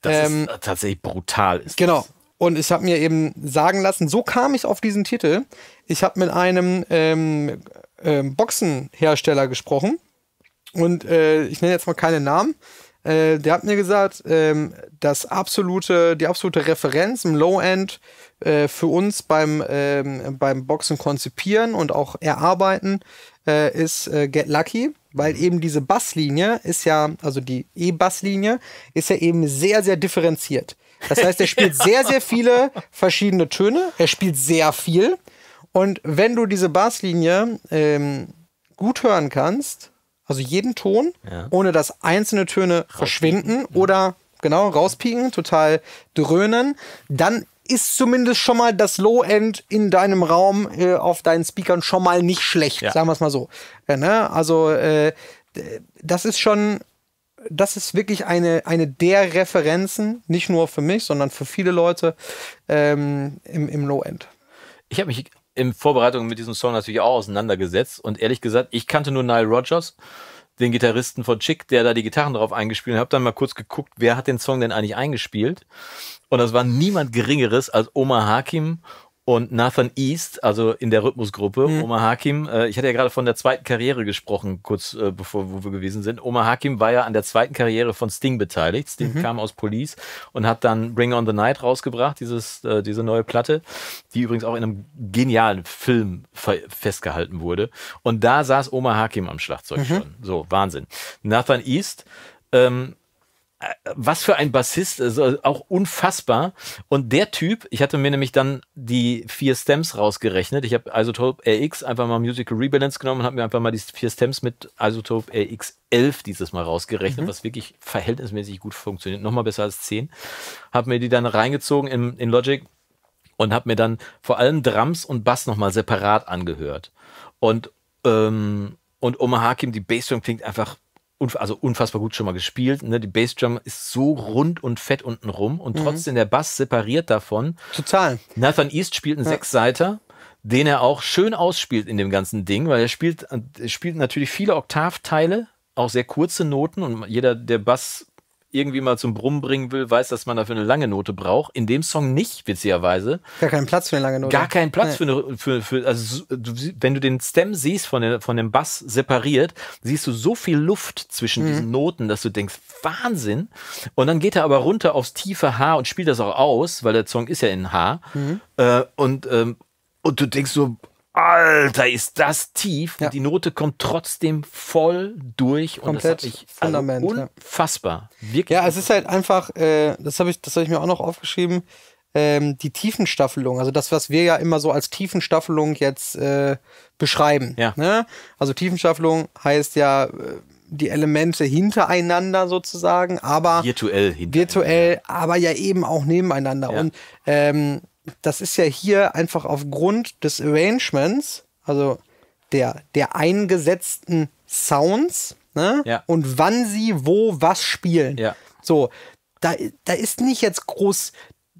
Das ähm, ist äh, tatsächlich brutal. Ist genau. Das. Und ich habe mir eben sagen lassen, so kam ich auf diesen Titel. Ich habe mit einem ähm, ähm, Boxenhersteller gesprochen. Und äh, ich nenne jetzt mal keinen Namen. Äh, der hat mir gesagt, ähm, das absolute, die absolute Referenz im Low-End äh, für uns beim, ähm, beim Boxen konzipieren und auch erarbeiten äh, ist äh, Get Lucky, weil eben diese Basslinie ist ja, also die E-Basslinie ist ja eben sehr, sehr differenziert. Das heißt, er spielt sehr, sehr viele verschiedene Töne. Er spielt sehr viel. Und wenn du diese Basslinie ähm, gut hören kannst, also jeden Ton, ja. ohne dass einzelne Töne verschwinden mhm. oder genau rauspieken, total dröhnen, dann ist zumindest schon mal das Low-End in deinem Raum äh, auf deinen Speakern schon mal nicht schlecht, ja. sagen wir es mal so. Äh, ne? Also äh, das ist schon das ist wirklich eine, eine der Referenzen, nicht nur für mich, sondern für viele Leute ähm, im, im Low-End. Ich habe mich in Vorbereitung mit diesem Song natürlich auch auseinandergesetzt und ehrlich gesagt, ich kannte nur Nile Rogers, den Gitarristen von Chick, der da die Gitarren drauf eingespielt hat, Ich habe dann mal kurz geguckt, wer hat den Song denn eigentlich eingespielt und das war niemand geringeres als Omar Hakim und Nathan East, also in der Rhythmusgruppe, mhm. Omar Hakim. Äh, ich hatte ja gerade von der zweiten Karriere gesprochen, kurz äh, bevor wo wir gewesen sind. Omar Hakim war ja an der zweiten Karriere von Sting beteiligt. Sting mhm. kam aus Police und hat dann Bring on the Night rausgebracht, dieses, äh, diese neue Platte, die übrigens auch in einem genialen Film festgehalten wurde. Und da saß Omar Hakim am Schlagzeug mhm. schon. So, Wahnsinn. Nathan East. Ähm, was für ein Bassist, also auch unfassbar. Und der Typ, ich hatte mir nämlich dann die vier Stems rausgerechnet. Ich habe Isotope RX einfach mal Musical Rebalance genommen und habe mir einfach mal die vier Stems mit Isotope RX 11 dieses Mal rausgerechnet, mhm. was wirklich verhältnismäßig gut funktioniert. Nochmal besser als 10. Habe mir die dann reingezogen in, in Logic und habe mir dann vor allem Drums und Bass nochmal separat angehört. Und, ähm, und Oma Hakim, die Bassdrum klingt einfach also unfassbar gut schon mal gespielt. Ne? Die Bassdrum ist so rund und fett unten rum und mhm. trotzdem der Bass separiert davon. Total. Nathan East spielt einen ja. Sechsseiter, den er auch schön ausspielt in dem ganzen Ding, weil er spielt, er spielt natürlich viele Oktavteile, auch sehr kurze Noten und jeder, der Bass irgendwie mal zum Brummen bringen will, weiß, dass man dafür eine lange Note braucht. In dem Song nicht, witzigerweise. Gar keinen Platz für eine lange Note. Gar keinen Platz nee. für eine, für, für, also wenn du den Stem siehst von, der, von dem Bass separiert, siehst du so viel Luft zwischen mhm. diesen Noten, dass du denkst, Wahnsinn. Und dann geht er aber runter aufs tiefe H und spielt das auch aus, weil der Song ist ja in H. Mhm. Äh, und, ähm, und du denkst so, Alter, ist das tief. Ja. Und die Note kommt trotzdem voll durch Komplett und das ich also Fundament, also unfassbar. Wirklich. Ja, es ist halt einfach, äh, das habe ich, das ich mir auch noch aufgeschrieben, ähm, die Tiefenstaffelung, also das, was wir ja immer so als Tiefenstaffelung jetzt äh, beschreiben. Ja. Ne? Also Tiefenstaffelung heißt ja äh, die Elemente hintereinander sozusagen, aber virtuell, virtuell, aber ja eben auch nebeneinander. Ja. Und ähm, das ist ja hier einfach aufgrund des Arrangements, also der, der eingesetzten Sounds, ne? Ja. Und wann sie wo was spielen. Ja. So, da, da ist nicht jetzt groß,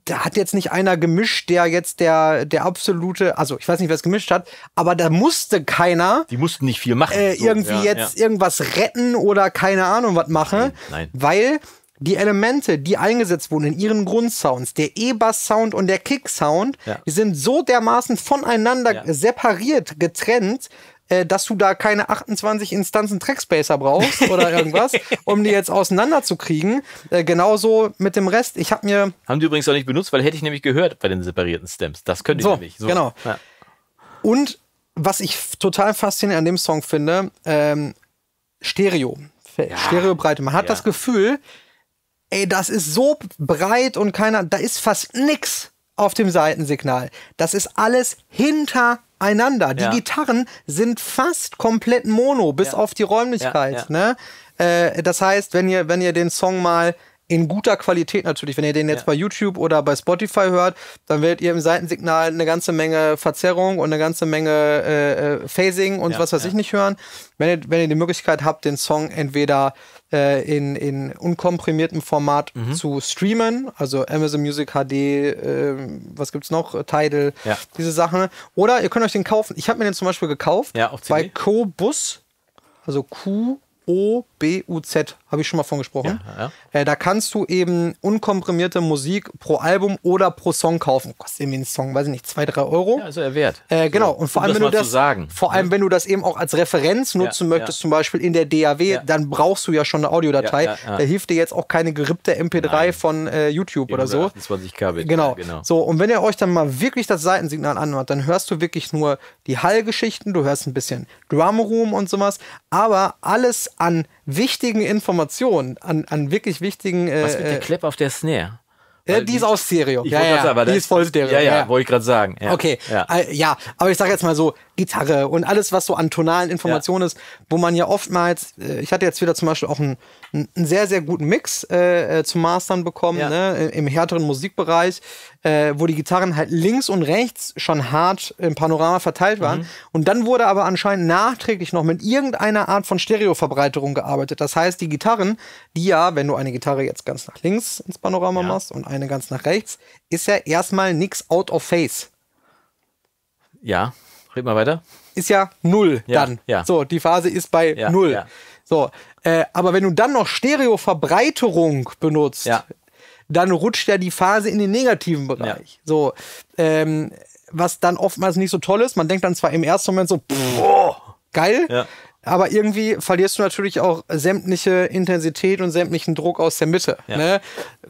da hat jetzt nicht einer gemischt, der jetzt der, der absolute, also ich weiß nicht, wer es gemischt hat, aber da musste keiner. Die mussten nicht viel machen. Äh, irgendwie ja, jetzt ja. irgendwas retten oder keine Ahnung was machen. Nein, nein. Weil die Elemente, die eingesetzt wurden in ihren Grundsounds, der E-Bass-Sound und der Kick-Sound, ja. die sind so dermaßen voneinander ja. separiert, getrennt, äh, dass du da keine 28 Instanzen Trackspacer brauchst oder irgendwas, um die jetzt auseinanderzukriegen. Äh, genauso mit dem Rest. Ich habe mir. Haben die übrigens auch nicht benutzt, weil hätte ich nämlich gehört bei den separierten Stems. Das könnte ich so, nämlich. So. Genau. Ja. Und was ich total faszinierend an dem Song finde, ähm, Stereo. Ja. Stereobreite. Man hat ja. das Gefühl, Ey, das ist so breit und keiner, da ist fast nix auf dem Seitensignal. Das ist alles hintereinander. Die ja. Gitarren sind fast komplett mono, bis ja. auf die Räumlichkeit. Ja, ne? Äh, das heißt, wenn ihr, wenn ihr den Song mal in guter Qualität natürlich. Wenn ihr den jetzt ja. bei YouTube oder bei Spotify hört, dann werdet ihr im Seitensignal eine ganze Menge Verzerrung und eine ganze Menge äh, äh, Phasing und ja, was weiß ja. ich nicht hören. Wenn ihr, wenn ihr die Möglichkeit habt, den Song entweder äh, in, in unkomprimiertem Format mhm. zu streamen, also Amazon Music HD, äh, was gibt's noch, äh, Tidal, diese Sachen. Oder ihr könnt euch den kaufen. Ich habe mir den zum Beispiel gekauft bei Cobus, also Q O B U Z habe ich schon mal von gesprochen. Ja, ja. Äh, da kannst du eben unkomprimierte Musik pro Album oder pro Song kaufen. Kostet irgendwie ein Song, weiß ich nicht, zwei, drei Euro. Ja, also er wert. Äh, genau. So, und vor um allem, wenn du das, sagen, vor allem, ne? wenn du das eben auch als Referenz nutzen möchtest, zum Beispiel in der DAW, dann brauchst du ja schon eine Audiodatei. Da hilft dir jetzt auch keine gerippte MP3 Nein. von äh, YouTube oder, oder so. 28 KB. Genau. genau. So, und wenn ihr euch dann mal wirklich das Seitensignal anhört, dann hörst du wirklich nur die Hall-Geschichten, du hörst ein bisschen Drumroom und sowas, aber alles an wichtigen Informationen, an, an wirklich wichtigen. Äh, Was mit der äh, Clip auf der Snare? Weil äh, die ist aus Stereo. Ja, ja, sagen, die ist voll Stereo. Ja, ja, ja. wollte ich gerade sagen. Ja, okay, ja. Äh, ja, aber ich sage jetzt mal so, Gitarre und alles, was so an tonalen Informationen ja. ist, wo man ja oftmals, äh, ich hatte jetzt wieder zum Beispiel auch einen, einen sehr, sehr guten Mix äh, äh, zu Mastern bekommen, ja. ne, im härteren Musikbereich, äh, wo die Gitarren halt links und rechts schon hart im Panorama verteilt waren. Mhm. Und dann wurde aber anscheinend nachträglich noch mit irgendeiner Art von Stereoverbreiterung gearbeitet. Das heißt, die Gitarren, die ja, wenn du eine Gitarre jetzt ganz nach links ins Panorama ja. machst und eine ganz nach rechts, ist ja erstmal nichts out of face. Ja. Red mal weiter. Ist ja null ja, dann. Ja. So, die Phase ist bei ja, null. So, äh, aber wenn du dann noch Stereoverbreiterung benutzt, dann rutscht ja die Phase in den negativen Bereich. So, ähm, was dann oftmals nicht so toll ist. Man denkt dann zwar im ersten Moment so, pff, geil. Ja aber irgendwie verlierst du natürlich auch sämtliche Intensität und sämtlichen Druck aus der Mitte. Ja. Ne?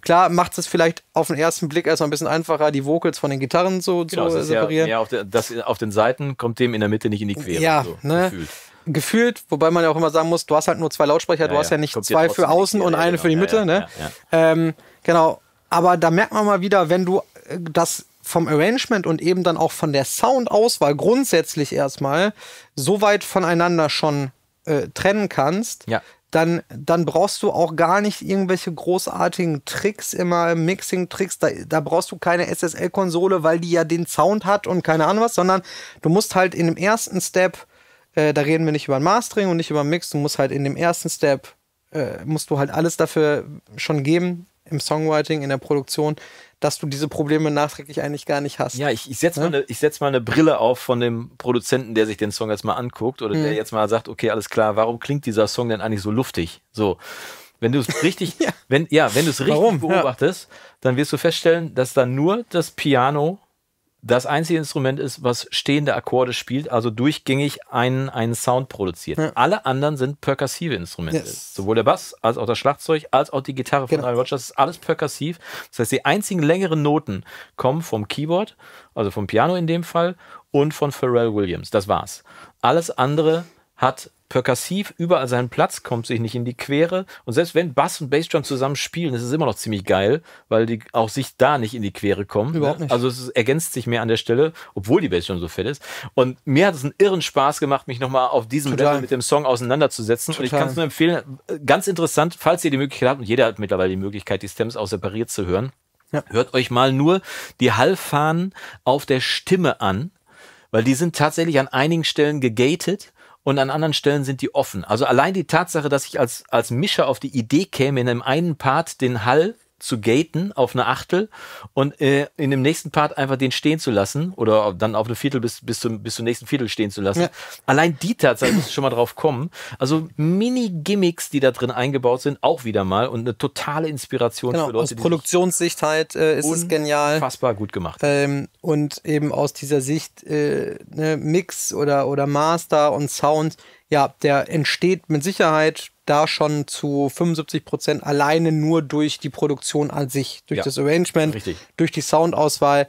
Klar macht es vielleicht auf den ersten Blick erstmal ein bisschen einfacher, die Vocals von den Gitarren so genau, zu separieren. Ja, auf, der, das, auf den Seiten kommt dem in der Mitte nicht in die Quere. Ja, so, ne? gefühlt gefühlt, wobei man ja auch immer sagen muss, du hast halt nur zwei Lautsprecher, ja, du hast ja, ja nicht zwei für außen und eine genau, für die Mitte. Ja, ne? ähm, genau, aber da merkt man mal wieder, wenn du äh, das vom Arrangement und eben dann auch von der Soundauswahl grundsätzlich erstmal so weit voneinander schon äh, trennen kannst, ja. dann, dann brauchst du auch gar nicht irgendwelche großartigen Tricks, immer Mixing-Tricks. Da, da brauchst du keine SSL-Konsole, weil die ja den Sound hat und keine Ahnung was, sondern du musst halt in dem ersten Step, äh, da reden wir nicht über ein Mastering und nicht über einen Mix, du musst halt in dem ersten Step, äh, musst du halt alles dafür schon geben, im Songwriting, in der Produktion, dass du diese Probleme nachträglich eigentlich gar nicht hast. Ja, ich, ich setze ne? ja? mal, ne, setz mal eine Brille auf von dem Produzenten, der sich den Song jetzt mal anguckt oder mhm. der jetzt mal sagt, okay, alles klar, warum klingt dieser Song denn eigentlich so luftig? So. Wenn du es richtig, ja. wenn, ja, wenn richtig beobachtest, ja. dann wirst du feststellen, dass da nur das Piano das einzige Instrument ist, was stehende Akkorde spielt, also durchgängig einen, einen Sound produziert. Ja. Alle anderen sind perkassive Instrumente. Yes. Sowohl der Bass als auch das Schlagzeug, als auch die Gitarre von genau. Aaron Rodgers ist alles perkassiv. Das heißt, die einzigen längeren Noten kommen vom Keyboard, also vom Piano in dem Fall, und von Pharrell Williams. Das war's. Alles andere hat perkassiv überall seinen Platz, kommt sich nicht in die Quere. Und selbst wenn Bass und Bassdrum zusammen spielen, ist es immer noch ziemlich geil, weil die auch sich da nicht in die Quere kommen. Ne? Überhaupt nicht. Also es ergänzt sich mehr an der Stelle, obwohl die Bassdrum so fett ist. Und mir hat es einen irren Spaß gemacht, mich nochmal auf diesem Total. Level mit dem Song auseinanderzusetzen. Total. Und ich kann es nur empfehlen, ganz interessant, falls ihr die Möglichkeit habt, und jeder hat mittlerweile die Möglichkeit, die Stems auch separiert zu hören. Ja. Hört euch mal nur die Hallfahnen auf der Stimme an, weil die sind tatsächlich an einigen Stellen gegated und an anderen Stellen sind die offen. Also allein die Tatsache, dass ich als, als Mischer auf die Idee käme, in einem einen Part den Hall zu gaten auf eine Achtel und äh, in dem nächsten Part einfach den stehen zu lassen oder dann auf eine Viertel bis, bis, zum, bis zum nächsten Viertel stehen zu lassen. Ja. Allein die Tatsache muss schon mal drauf kommen. Also Mini-Gimmicks, die da drin eingebaut sind, auch wieder mal und eine totale Inspiration genau, für Leute. Aus Produktionssicht halt äh, ist es genial. Fassbar gut gemacht. Ähm, und eben aus dieser Sicht äh, ne, Mix oder, oder Master und Sound, ja, der entsteht mit Sicherheit da schon zu 75 Prozent alleine nur durch die Produktion an sich, durch ja, das Arrangement, richtig. durch die Soundauswahl.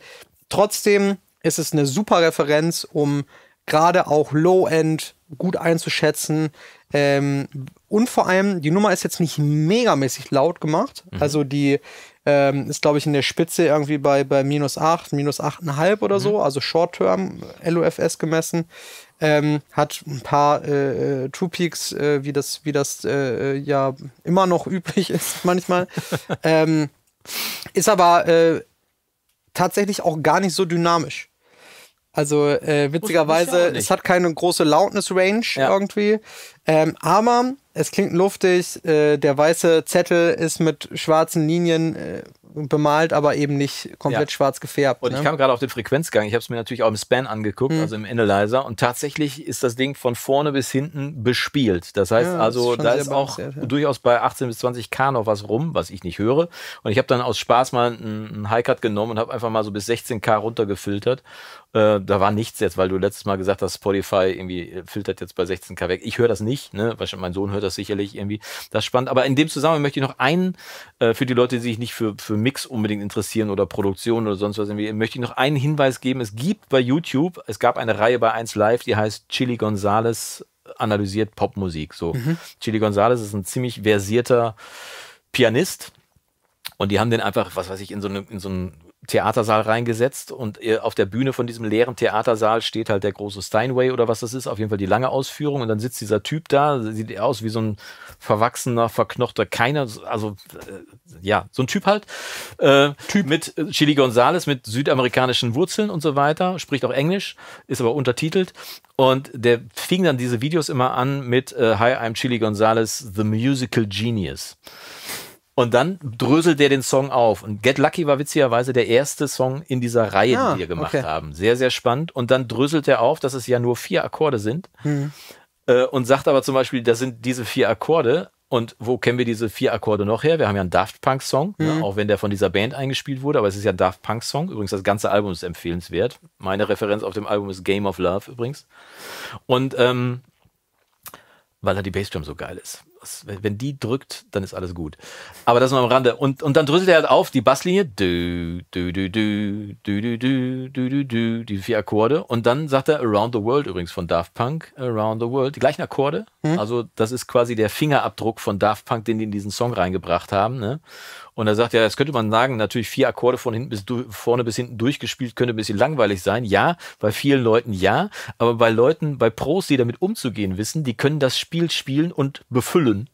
Trotzdem ist es eine super Referenz, um gerade auch Low-End gut einzuschätzen. Ähm, und vor allem, die Nummer ist jetzt nicht megamäßig laut gemacht. Mhm. Also die ähm, ist, glaube ich, in der Spitze irgendwie bei, bei minus 8, minus 8,5 oder mhm. so, also Short-Term LOFS gemessen ähm, hat ein paar äh, äh, True Peaks, äh, wie das, wie das äh, äh ja immer noch üblich ist manchmal. ähm, ist aber äh, tatsächlich auch gar nicht so dynamisch. Also witzigerweise, es hat keine große Loudness-Range ja. irgendwie. Ähm, aber es klingt luftig, der weiße Zettel ist mit schwarzen Linien bemalt, aber eben nicht komplett ja. schwarz gefärbt. Und ne? ich kam gerade auf den Frequenzgang. Ich habe es mir natürlich auch im Span angeguckt, hm. also im Analyzer. Und tatsächlich ist das Ding von vorne bis hinten bespielt. Das heißt ja, also, da ist auch ja. durchaus bei 18 bis 20 K noch was rum, was ich nicht höre. Und ich habe dann aus Spaß mal einen, einen Highcut genommen und habe einfach mal so bis 16 K runtergefiltert äh, da war nichts jetzt, weil du letztes Mal gesagt hast, Spotify irgendwie äh, filtert jetzt bei 16K weg. Ich höre das nicht, ne? Wahrscheinlich mein Sohn hört das sicherlich irgendwie. Das ist spannend. Aber in dem Zusammenhang möchte ich noch einen, äh, für die Leute, die sich nicht für, für Mix unbedingt interessieren oder Produktion oder sonst was irgendwie, möchte ich noch einen Hinweis geben. Es gibt bei YouTube, es gab eine Reihe bei 1 Live, die heißt Chili Gonzales analysiert Popmusik. So, mhm. Chili Gonzales ist ein ziemlich versierter Pianist. Und die haben den einfach, was weiß ich, in so, einem, in so einen Theatersaal reingesetzt und äh, auf der Bühne von diesem leeren Theatersaal steht halt der große Steinway oder was das ist, auf jeden Fall die lange Ausführung und dann sitzt dieser Typ da, sieht aus wie so ein verwachsener, verknochter, keiner, also äh, ja, so ein Typ halt. Äh, typ mit äh, Chili Gonzales, mit südamerikanischen Wurzeln und so weiter, spricht auch Englisch, ist aber untertitelt und der fing dann diese Videos immer an mit äh, Hi, I'm Chili Gonzales, The Musical Genius. Und dann dröselt der den Song auf. Und Get Lucky war witzigerweise der erste Song in dieser Reihe, ah, die wir gemacht okay. haben. Sehr, sehr spannend. Und dann dröselt er auf, dass es ja nur vier Akkorde sind. Mhm. Äh, und sagt aber zum Beispiel, das sind diese vier Akkorde. Und wo kennen wir diese vier Akkorde noch her? Wir haben ja einen Daft Punk-Song, mhm. ne, hm. auch wenn der von dieser Band eingespielt wurde, aber es ist ja ein Daft Punk-Song. Übrigens, das ganze Album ist empfehlenswert. Meine Referenz auf dem Album ist Game of Love übrigens. Und ähm, weil da die Bassdrum so geil ist wenn die drückt, dann ist alles gut. Aber das nur am Rande. Und, und dann dröselt er halt auf die Basslinie. Du, du, du, du, du, du, du, du, du, die vier Akkorde. Und dann sagt er Around the World übrigens von Daft Punk. Around the World. Die gleichen Akkorde. Mhm. Also, das ist quasi der Fingerabdruck von Daft Punk, den die in diesen Song reingebracht haben. Ne? Und er sagt ja, das könnte man sagen, natürlich vier Akkorde von hinten bis vorne bis hinten durchgespielt, könnte ein bisschen langweilig sein. Ja, bei vielen Leuten ja, aber bei Leuten, bei Pros, die damit umzugehen wissen, die können das Spiel spielen und befüllen.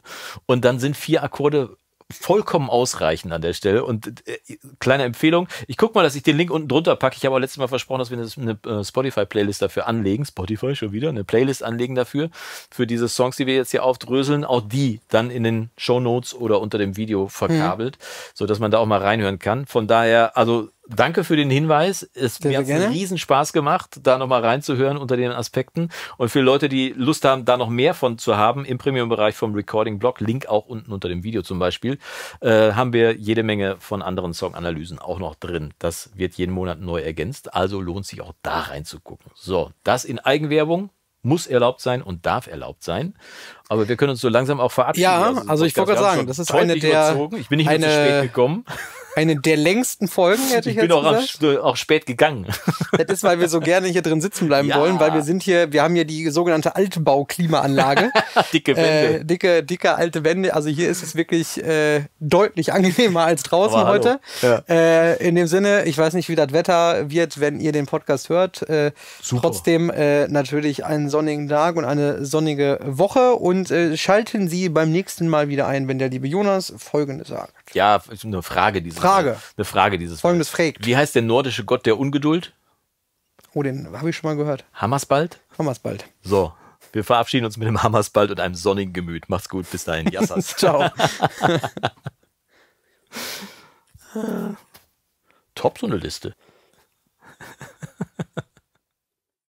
Und dann sind vier Akkorde vollkommen ausreichend an der Stelle. Und äh, kleine Empfehlung, ich gucke mal, dass ich den Link unten drunter packe. Ich habe auch letztes Mal versprochen, dass wir eine, eine äh, Spotify-Playlist dafür anlegen. Spotify schon wieder, eine Playlist anlegen dafür, für diese Songs, die wir jetzt hier aufdröseln. Auch die dann in den Show Notes oder unter dem Video verkabelt, mhm. so man da auch mal reinhören kann. Von daher, also danke für den Hinweis. Es sehr, mir hat einen Riesenspaß gemacht, da nochmal reinzuhören unter den Aspekten. Und für Leute, die Lust haben, da noch mehr von zu haben, im Premium-Bereich vom Recording-Blog, Link auch unten unter dem Video zum Beispiel, äh, haben wir jede Menge von anderen Song-Analysen auch noch drin. Das wird jeden Monat neu ergänzt. Also lohnt sich auch da reinzugucken. So, das in Eigenwerbung muss erlaubt sein und darf erlaubt sein. Aber wir können uns so langsam auch verabschieden. Ja, also, also ich wollte gerade sagen, das ist eine der. Überzogen. Ich bin nicht mehr zu spät gekommen eine der längsten Folgen, hätte ich, ich jetzt auch gesagt. Ich bin auch spät gegangen. Das ist, weil wir so gerne hier drin sitzen bleiben ja. wollen, weil wir sind hier, wir haben hier die sogenannte Altbau-Klimaanlage. dicke Wände. Äh, dicke, dicke alte Wände. Also hier ist es wirklich äh, deutlich angenehmer als draußen heute. Ja. Äh, in dem Sinne, ich weiß nicht, wie das Wetter wird, wenn ihr den Podcast hört. Äh, trotzdem äh, natürlich einen sonnigen Tag und eine sonnige Woche und äh, schalten Sie beim nächsten Mal wieder ein, wenn der liebe Jonas Folgendes sagt. Ja, eine Frage dieses. Frage. Mal. Eine Frage dieses. Folgendes Fragt. Wie heißt der nordische Gott der Ungeduld? Oh, den habe ich schon mal gehört. Hammersbald? Hammersbald. So, wir verabschieden uns mit dem Hammersbald und einem sonnigen Gemüt. Macht's gut, bis dahin. Jassas. Ciao. Top so eine Liste.